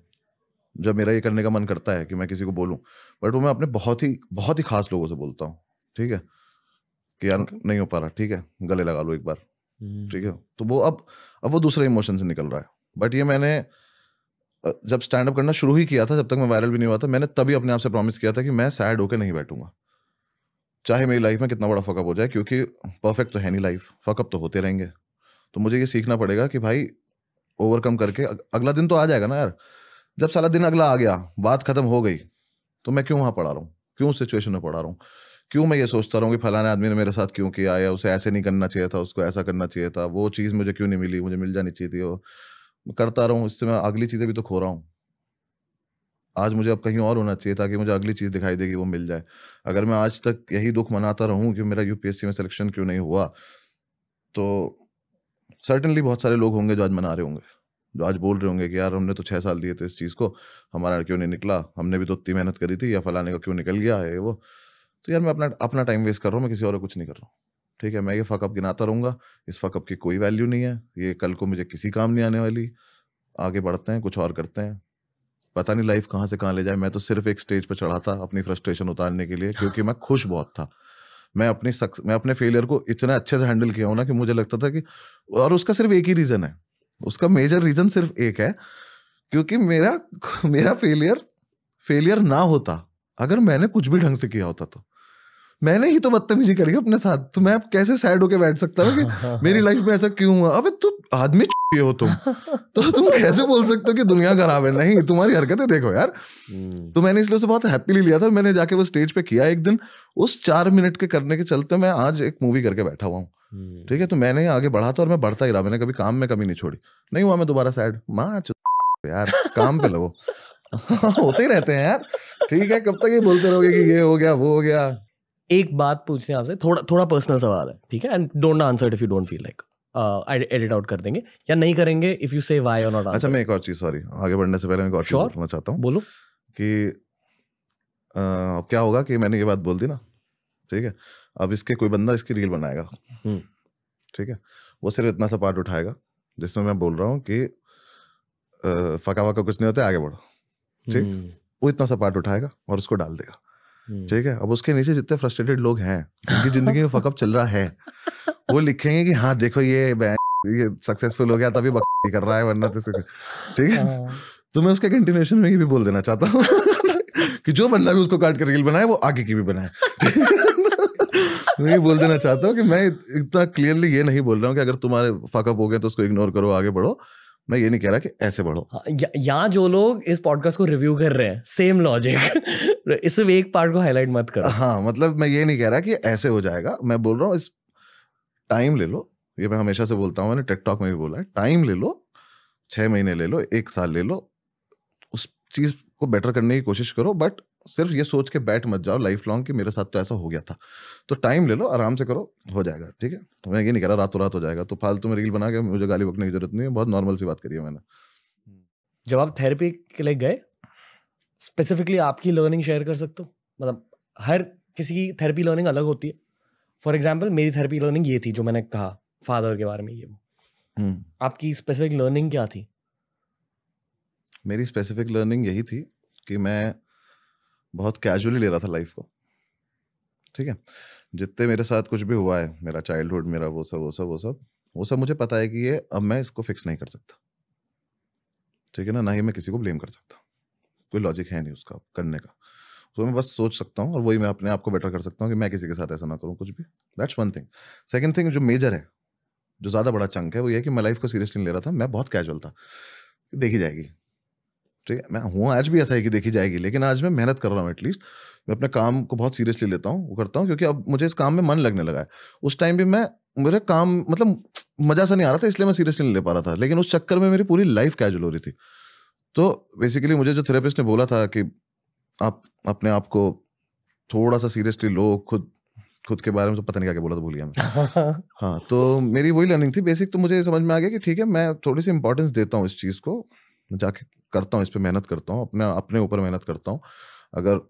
जब मेरा ये करने का मन करता है कि मैं किसी को बोलूँ बट वो मैं अपने बहुत ही बहुत ही खास लोगों से बोलता हूँ ठीक है कि यार okay. नहीं हो पा रहा ठीक है गले लगा लो एक बार हम्म। ठीक है तो वो अब अब वो दूसरे इमोशन से निकल रहा है बट ये मैंने जब स्टैंड अप करना शुरू ही किया था जब तक मैं वायरल भी नहीं हुआ था मैंने तभी अपने आप से प्रॉमिस किया था कि मैं सैड होकर नहीं बैठूंगा चाहे मेरी लाइफ में कितना बड़ा फकअप हो जाए क्योंकि परफेक्ट तो है नहीं लाइफ फकअप तो होते रहेंगे तो मुझे ये सीखना पड़ेगा कि भाई ओवरकम करके अगला दिन तो आ जाएगा ना यार जब सारा दिन अगला आ गया बात खत्म हो गई तो मैं क्यों वहां पढ़ा रहा हूँ क्यों सिचुएशन में पढ़ा रहा हूँ क्यों मैं ये सोचता रहा हूँ कि फलाने आदमी ने मेरे साथ क्यों किया या उसे ऐसे नहीं करना चाहिए था उसको ऐसा करना चाहिए था वो चीज़ मुझे क्यों नहीं मिली मुझे मिल जानी चाहिए थी वो करता रहा हूँ इससे मैं अगली चीज़ें भी तो खो रहा हूँ आज मुझे अब कहीं और होना चाहिए था कि मुझे अगली चीज़ दिखाई देगी वो मिल जाए अगर मैं आज तक यही दुख मनाता रहूँ कि मेरा यूपीएससी में सिलेक्शन क्यों नहीं हुआ तो सर्टनली बहुत सारे लोग होंगे जो आज मना रहे होंगे जो आज बोल रहे होंगे कि यार हमने तो छः साल दिए थे इस चीज़ को हमारा क्यों नहीं निकला हमने भी तो उतनी मेहनत करी थी या फलाने का क्यों निकल गया है वो तो यार मैं अपना अपना टाइम वेस्ट कर रहा हूँ मैं किसी और कुछ नहीं कर रहा हूँ ठीक है मैं ये फ़कअप गिनाता रहूँगा इस फ़कअप की कोई वैल्यू नहीं है ये कल को मुझे किसी काम नहीं आने वाली आगे बढ़ते हैं कुछ और करते हैं पता नहीं लाइफ कहाँ से कहाँ ले जाए मैं तो सिर्फ एक स्टेज पर चढ़ा था अपनी फ्रस्ट्रेशन उतारने के लिए क्योंकि मैं खुश बहुत था मैं अपनी सक्स मैं अपने फेलियर को इतना अच्छे से हैंडल किया हूँ ना कि मुझे लगता था कि और उसका सिर्फ एक ही रीज़न है उसका मेजर रीज़न सिर्फ एक है क्योंकि मेरा मेरा फेलियर फेलियर ना होता अगर मैंने कुछ भी ढंग से किया होता तो मैंने ही तो बदतमीजी करी अपने साथ तो मैं अब कैसे सैड होके बैठ सकता हूँ कि मेरी लाइफ में ऐसा क्यों हुआ अबे तू आदमी [laughs] हो तुम तो तुम कैसे बोल सकते हो कि दुनिया खराब है नहीं तुम्हारी हरकतें देखो यार हम्म। तो मैंने इसलिए उसे बहुत हैप्पीली लिया था मैंने जाके वो स्टेज पे किया एक दिन उस चार मिनट के करने के चलते मैं आज एक मूवी करके बैठा हुआ हूँ हम्म। ठीक है तो मैंने आगे बढ़ा था और मैं बढ़ता ही रहा मैंने कभी काम में कमी नहीं छोड़ी नहीं हुआ मैं दोबारा सैड माँ [laughs] यार काम पे लगो [laughs] होते ही रहते हैं यार ठीक है कब तक ये बोलते रहोगे कि ये हो गया वो हो गया एक बात पूछते हैं आपसे थोड़ा थोड़ा पर्सनल सवाल है ठीक है and don't answer if you don't feel like edit out कर देंगे या नहीं करेंगे इफ यू से वाई और नॉट अच्छा मैं एक और चीज सॉरी आगे बढ़ने से पहले मैं एक और चीज करना चाहता हूँ बोलो कि आ, uh, क्या होगा कि मैंने ये बात बोल दी ना ठीक है अब इसके कोई बंदा इसकी रील बनाएगा हम्म। ठीक है वो सिर्फ इतना सा पार्ट उठाएगा जिसमें मैं बोल रहा हूँ कि uh, फका वका कुछ नहीं होता आगे बढ़ो ठीक हम्म। वो इतना सा पार्ट उठाएगा और उसको डाल देगा हम्म। ठीक है अब उसके नीचे जितने फ्रस्ट्रेटेड लोग हैं जिनकी जिंदगी में फकअप चल रहा है वो लिखेंगे कि हाँ देखो ये ये सक्सेसफुल हो गया तभी बकरी [laughs] कर रहा है वरना तो [laughs] ठीक है हाँ। तो मैं उसके कंटिन्यूशन में ये भी बोल देना चाहता हूँ [laughs] कि जो बंदा भी उसको काट कर रील बनाए वो आगे की भी बनाए मैं ये बोल देना चाहता हूँ कि मैं इतना क्लियरली ये नहीं बोल रहा हूँ कि अगर तुम्हारे फकअप हो गए तो उसको इग्नोर करो आगे बढ़ो मैं ये नहीं कह रहा कि ऐसे बढ़ो हाँ, यहाँ जो लोग इस पॉडकास्ट को रिव्यू कर रहे हैं सेम लॉजिक [laughs] इस एक पार्ट को हाईलाइट मत करो हाँ मतलब मैं ये नहीं कह रहा कि ऐसे हो जाएगा मैं बोल रहा हूँ इस टाइम ले लो ये मैं हमेशा से बोलता हूँ मैंने टिकटॉक में भी बोला है टाइम ले लो छः महीने ले लो एक साल ले लो उस चीज़ को बेटर करने की कोशिश करो बट सिर्फ ये सोच के बैठ मत जाओ लाइफ लॉन्ग कि मेरे साथ तो ऐसा हो गया था तो टाइम ले लो आराम से करो हो जाएगा ठीक है तो मैं ये नहीं कह रहा रातों रात हो जाएगा तो फालतू में रील बना के मुझे गाली बकने की जरूरत नहीं है बहुत नॉर्मल सी बात करी है मैंने हम्म। जब आप थेरेपी के लिए गए स्पेसिफिकली आपकी लर्निंग शेयर कर सकते हो मतलब हर किसी की थेरेपी लर्निंग अलग होती है फॉर एग्जाम्पल मेरी थेरेपी लर्निंग ये थी जो मैंने कहा फादर के बारे में ये हम्म। आपकी स्पेसिफिक लर्निंग क्या थी मेरी स्पेसिफिक लर्निंग यही थी कि मैं बहुत कैजुअली ले रहा था लाइफ को ठीक है जितने मेरे साथ कुछ भी हुआ है मेरा चाइल्डहुड मेरा वो सब वो सब वो सब वो सब मुझे पता है कि ये अब मैं इसको फिक्स नहीं कर सकता ठीक है ना ना ही मैं किसी को ब्लेम कर सकता कोई लॉजिक है नहीं उसका करने का तो मैं बस सोच सकता हूँ और वही मैं अपने आप को बेटर कर सकता हूँ कि मैं किसी के साथ ऐसा ना करूँ कुछ भी that's one thing second thing जो मेजर है जो ज़्यादा बड़ा चंक है वो ये कि मैं लाइफ को सीरियसली ले रहा था मैं बहुत कैजुअल था देखी जाएगी ठीक है मैं हूँ आज भी ऐसा है कि देखी जाएगी लेकिन आज मैं मेहनत कर रहा हूँ एटलीस्ट मैं अपने काम को बहुत सीरियसली लेता हूँ वो करता हूँ क्योंकि अब मुझे इस काम में मन लगने लगा है उस टाइम भी मैं मेरे काम मतलब मजा सा नहीं आ रहा था इसलिए मैं सीरियसली नहीं ले पा रहा था लेकिन उस चक्कर में मेरी पूरी लाइफ कैजुअल हो रही थी तो बेसिकली मुझे जो थेरेपिस्ट ने बोला था कि आप अपने आप को थोड़ा सा सीरियसली लो खुद खुद के बारे में तो पता नहीं क्या बोला तो भूल गया मैं [laughs] हाँ तो मेरी वही लर्निंग थी बेसिक तो मुझे समझ में आ गया कि ठीक है मैं थोड़ी सी इंपॉर्टेंस देता हूँ इस चीज़ को जाके करता हूँ इस पर मेहनत करता हूँ अपने अपने ऊपर मेहनत करता हूँ अगर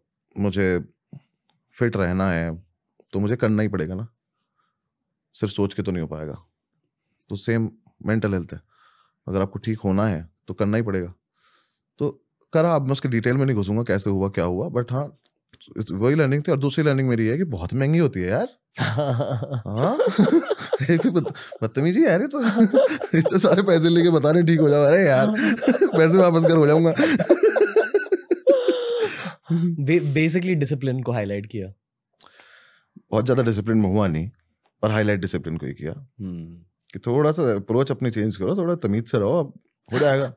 मुझे फिट रहना है तो मुझे करना ही पड़ेगा ना सिर्फ सोच के तो नहीं हो पाएगा तो सेम मेंटल हेल्थ है अगर आपको ठीक होना है तो करना ही पड़ेगा तो करा अब मैं उसके डिटेल में नहीं घुसूंगा कैसे हुआ क्या हुआ बट हाँ वही लर्निंग थी और दूसरी लर्निंग मेरी है कि बहुत महंगी होती है यार हाँ? [laughs] बदतमीजी यार अरे तो [laughs] इतने सारे पैसे लेके बता रहे ठीक हो जाओ अरे यार [laughs] पैसे वापस कर हो जाऊंगा बेसिकली डिसिप्लिन को हाईलाइट किया बहुत ज्यादा डिसिप्लिन में हुआ नहीं पर हाईलाइट डिसिप्लिन को ही किया हम्म। कि थोड़ा सा अप्रोच अपनी चेंज करो थोड़ा तमीज से रहो अब हो जाएगा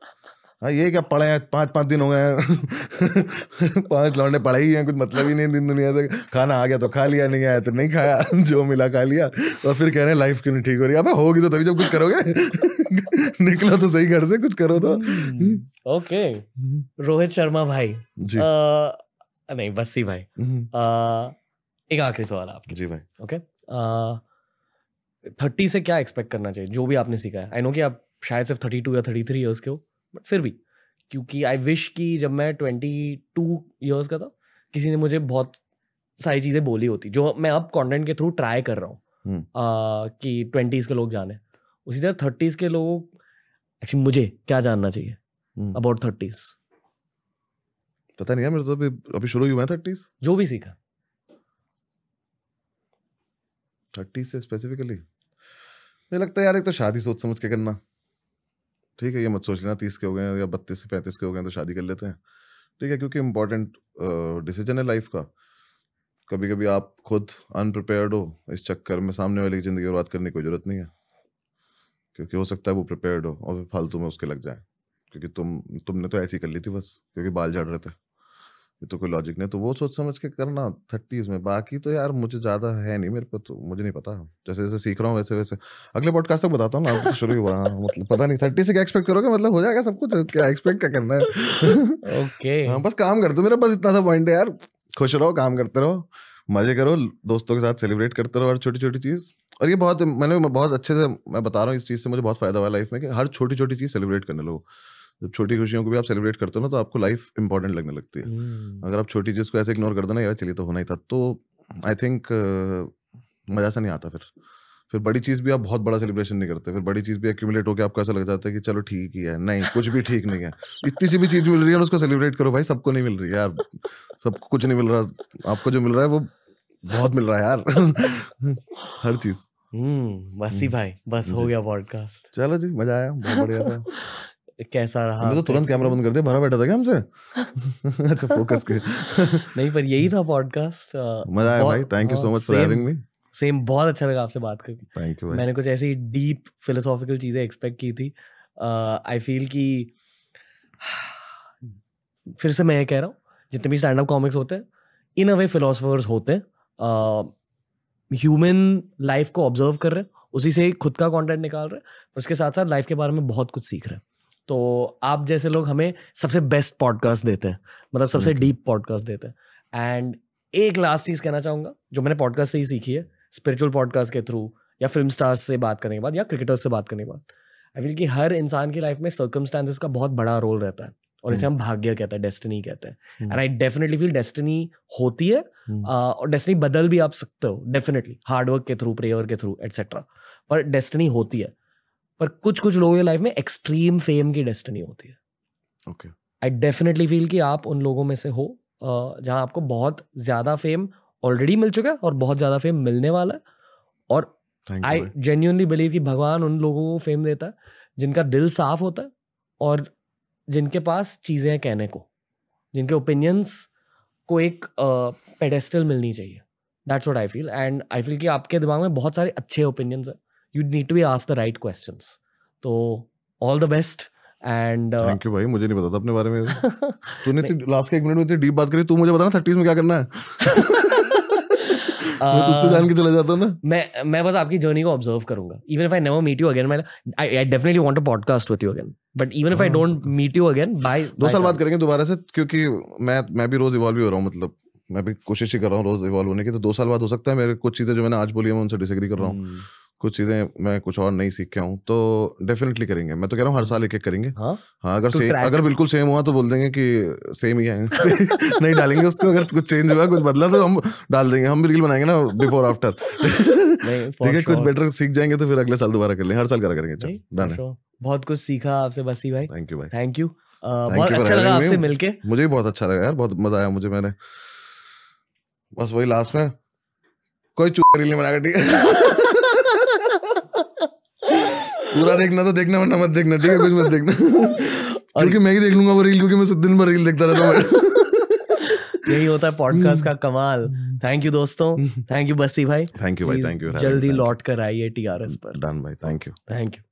हाँ ये क्या पढ़े हैं पाँच पाँच दिन हो गए हैं [laughs] पाँच लौटे पढ़े ही हैं कुछ मतलब ही नहीं दिन दुनिया से खाना आ गया तो खा लिया नहीं आया तो नहीं खाया [laughs] जो मिला खा लिया और फिर कह रहे हैं लाइफ क्यों नहीं ठीक हो रही अब होगी तो तभी जब कुछ करोगे [laughs] निकलो तो सही घर से कुछ करो तो हम्म, ओके हम्म। रोहित शर्मा भाई जी आ, नहीं बसी भाई आ, हम्म। एक आखिरी सवाल आपके जी भाई ओके थर्टी से क्या एक्सपेक्ट करना चाहिए जो भी आपने सीखा है आई नो कि आप शायद सिर्फ थर्टी टू या थर्टी थ्री ईयर्स के हो बट फिर भी क्योंकि आई विश कि जब मैं ट्वेंटी टू ईयर्स का था किसी ने मुझे बहुत सारी चीज़ें बोली होती जो मैं अब कॉन्टेंट के थ्रू ट्राई कर रहा हूँ हम्म। कि ट्वेंटीज़ के लोग जाने उसी तरह थर्टीज़ के लोग एक्चुअली मुझे क्या जानना चाहिए अबाउट हम्म। थर्टीज़ पता नहीं है मेरे तो अभी अभी शुरू हुआ है थर्टीज़ जो भी सीखा थर्टीज़ से स्पेसिफिकली मुझे लगता है यार एक तो शादी सोच समझ के करना ठीक है ये मत सोच लेना तीस के हो गए या बत्तीस से पैंतीस के हो गए तो शादी कर लेते हैं ठीक है क्योंकि इम्पोर्टेंट डिसीजन है लाइफ का कभी कभी आप खुद अनप्रिपेयर्ड हो इस चक्कर में सामने वाले की ज़िंदगी बर्बाद करने की कोई ज़रूरत नहीं है क्योंकि हो सकता है वो प्रिपेयर्ड हो और फिर फालतू में उसके लग जाए क्योंकि तुम तुमने तो ऐसी कर ली थी बस क्योंकि बाल झड़ रहे थे ये तो कोई लॉजिक नहीं तो वो सोच समझ के करना थर्टीज में बाकी तो यार मुझे ज्यादा है नहीं मेरे को तो मुझे नहीं पता जैसे जैसे सीख रहा हूँ वैसे वैसे अगले पॉडकास्ट तक बताता हूँ ना तो शुरू हुआ हाँ, मतलब पता नहीं थर्टी से क्या एक्सपेक्ट करोगे मतलब हो जाएगा सब कुछ क्या एक्सपेक्ट क्या करना है ओके okay. [laughs] हाँ बस काम कर दो मेरा बस इतना सा पॉइंट है यार खुश रहो काम करते रहो मजे करो दोस्तों के साथ सेलिब्रेट करते रहो हर छोटी छोटी चीज़ और ये बहुत मैंने बहुत अच्छे से मैं बता रहा हूँ इस चीज़ से मुझे बहुत फायदा हुआ लाइफ में कि हर छोटी छोटी चीज़ सेलिब्रेट करने लोग जब छोटी खुशियों को भी आप सेलिब्रेट करते हो ना तो आपको लाइफ इंपॉर्टेंट लगने लगती है hmm. अगर आप छोटी चीज़ को ऐसे इग्नोर कर दो ना यार चलिए तो होना ही था तो आई थिंक uh, मज़ा सा नहीं आता फिर फिर बड़ी चीज़ भी आप बहुत बड़ा सेलिब्रेशन नहीं करते फिर बड़ी चीज़ भी एक्यूमुलेट होकर आपको ऐसा लग जाता है कि चलो ठीक ही है नहीं कुछ भी ठीक नहीं है इतनी सी भी चीज़ मिल रही है उसको सेलिब्रेट करो भाई सबको नहीं मिल रही यार सबको कुछ नहीं मिल रहा आपको जो मिल रहा है वो बहुत मिल रहा है यार [laughs] हर चीज़ हम्म बस ही हम्म। भाई बस हो गया पॉडकास्ट चलो जी मजा आया बहुत बढ़िया था [laughs] कैसा रहा तो तुरंत कैमरा बंद कर दिया भरा बैठा था क्या हमसे [laughs] अच्छा फोकस के नहीं पर यही था पॉडकास्ट uh, मजा आया भाई thank you so much for having me same बहुत अच्छा लगा आपसे बात करके थैंक यू मैंने कुछ ऐसी डीप फिलोसॉफिकल चीज़ें एक्सपेक्ट की थी आई uh, फील कि [sighs] फिर से मैं ये कह रहा हूँ जितने भी स्टैंड अप कॉमिक्स होते हैं इन अ वे फिलोसफर्स होते हैं ह्यूमन uh, लाइफ को ऑब्जर्व कर रहे हैं उसी से खुद का कंटेंट निकाल रहे हैं उसके साथ साथ लाइफ के बारे में बहुत कुछ सीख रहे हैं तो आप जैसे लोग हमें सबसे बेस्ट पॉडकास्ट देते हैं मतलब सबसे डीप हम्म। पॉडकास्ट देते हैं एंड एक लास्ट चीज़ कहना चाहूँगा जो मैंने पॉडकास्ट से ही सीखी है स्पिरिचुअल पॉडकास्ट के थ्रू या फिल्म स्टार्स से बात करने के बाद या क्रिकेटर्स से बात करने के बाद आई फील कि हर इंसान की लाइफ में सर्कमस्टांसिस का बहुत बड़ा रोल रहता है और इसे हम्म। हम भाग्य कहते हैं डेस्टिनी कहते हैं and I definitely feel destiny होती है हम्म। और डेस्टिनी बदल भी आप सकते हो डेफिनेटली हार्डवर्क के थ्रू प्रेयर के थ्रू एट्सेट्रा पर डेस्टिनी होती है पर कुछ कुछ लोगों की लाइफ में एक्सट्रीम फेम की डेस्टिनी होती है ओके आई डेफिनेटली फील कि आप उन लोगों में से हो जहाँ आपको बहुत ज़्यादा फेम ऑलरेडी मिल चुका है और बहुत ज़्यादा फेम मिलने वाला है और आई जेन्यूनली बिलीव कि भगवान उन लोगों को फेम देता है जिनका दिल साफ होता है और जिनके पास चीज़ें हैं कहने को जिनके ओपिनियंस को एक पेडेस्टल uh, मिलनी चाहिए that's what I feel and I feel कि आपके दिमाग में बहुत सारे अच्छे ओपिनियंस हैं you need to be ask the right question तो all the best and thank you भाई मुझे नहीं पता था अपने बारे में [laughs] तूने तो लास्ट के एक मिनट में इतनी डीप बात करी तू मुझे बताना थर्टीज में क्या करना है [laughs] मैं जान के चला जाता हूँ ना uh, मैं मैं बस आपकी जर्नी को ऑब्जर्व करूंगा even if I never meet you again मैं I definitely want a podcast with you again but even if I don't meet you again bye दो साल बात करेंगे दोबारा से क्योंकि मैं मैं भी रोज इवॉल्व भी हो रहा हूँ मतलब मैं भी कोशिश ही कर रहा हूँ रोज इवॉल्व होने की तो दो साल बाद हो सकता है मेरे कुछ चीज़ें जो मैंने आज बोली है मैं उनसे डिसएग्री कर रहा हूँ hmm. कुछ चीज़ें मैं कुछ और नहीं सीख के हूँ तो डेफिनेटली करेंगे मैं तो कह रहा हूँ हर हम्म। साल एक एक करेंगे हाँ हाँ अगर तो सेम अगर बिल्कुल सेम हुआ तो बोल देंगे कि सेम ही है [laughs] नहीं डालेंगे उसको अगर कुछ चेंज हुआ कुछ बदला तो हम डाल देंगे हम भी रील बनाएंगे ना बिफोर आफ्टर [laughs] [laughs] ठीक है कुछ बेटर सीख जाएंगे तो फिर अगले साल दोबारा कर लेंगे हर साल करा करेंगे बहुत कुछ सीखा आपसे बसी भाई थैंक यू भाई थैंक यू बहुत अच्छा लगा आपसे मिलके मुझे भी बहुत अच्छा लगा यार बहुत मजा आया मुझे मैंने बस वही लास्ट में कोई रील नहीं बनाकर ठीक है पूरा देखना तो देखना वरना मत देखना ठीक है कुछ मत देखना [laughs] क्योंकि मैं ही देख लूंगा वो रील क्योंकि मैं सब दिन भर रील देखता रहता हूँ यही होता है पॉडकास्ट का कमाल थैंक यू दोस्तों थैंक यू बसी भाई थैंक यू भाई थैंक यू जल्दी लौट कर आइए टीआरएस पर डन भाई थैंक यू थैंक यू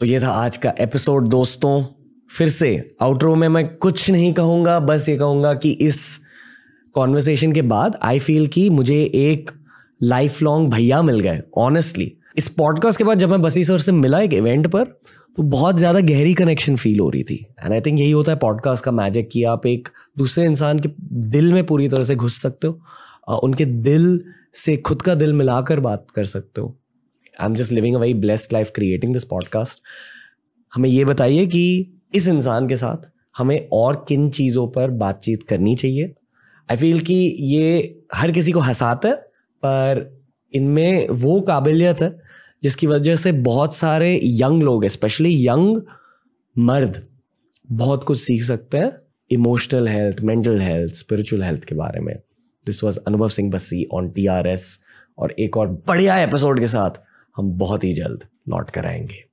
तो ये था आज का एपिसोड दोस्तों फिर से आउटरो में मैं कुछ नहीं कहूंगा बस ये कहूंगा कि इस कॉन्वर्सेशन के बाद आई फील कि मुझे एक लाइफ लॉन्ग भैया मिल गए ऑनेस्टली इस पॉडकास्ट के बाद जब मैं बसी सर से मिला एक इवेंट पर तो बहुत ज़्यादा गहरी कनेक्शन फील हो रही थी एंड आई थिंक यही होता है पॉडकास्ट का मैजिक कि आप एक दूसरे इंसान के दिल में पूरी तरह से घुस सकते हो उनके दिल से खुद का दिल मिलाकर बात कर सकते हो I am just living a very blessed life creating this podcast हमें ये बताइए कि इस इंसान के साथ हमें और किन चीज़ों पर बातचीत करनी चाहिए आई फील कि ये हर किसी को हंसाता है पर इनमें वो काबिलियत है जिसकी वजह से बहुत सारे यंग लोग स्पेशली यंग मर्द बहुत कुछ सीख सकते हैं emotional health mental health spiritual health के बारे में this was Anubhav Singh Bassi on T R S और एक और बढ़िया एपिसोड के साथ हम बहुत ही जल्द लौट कर आएंगे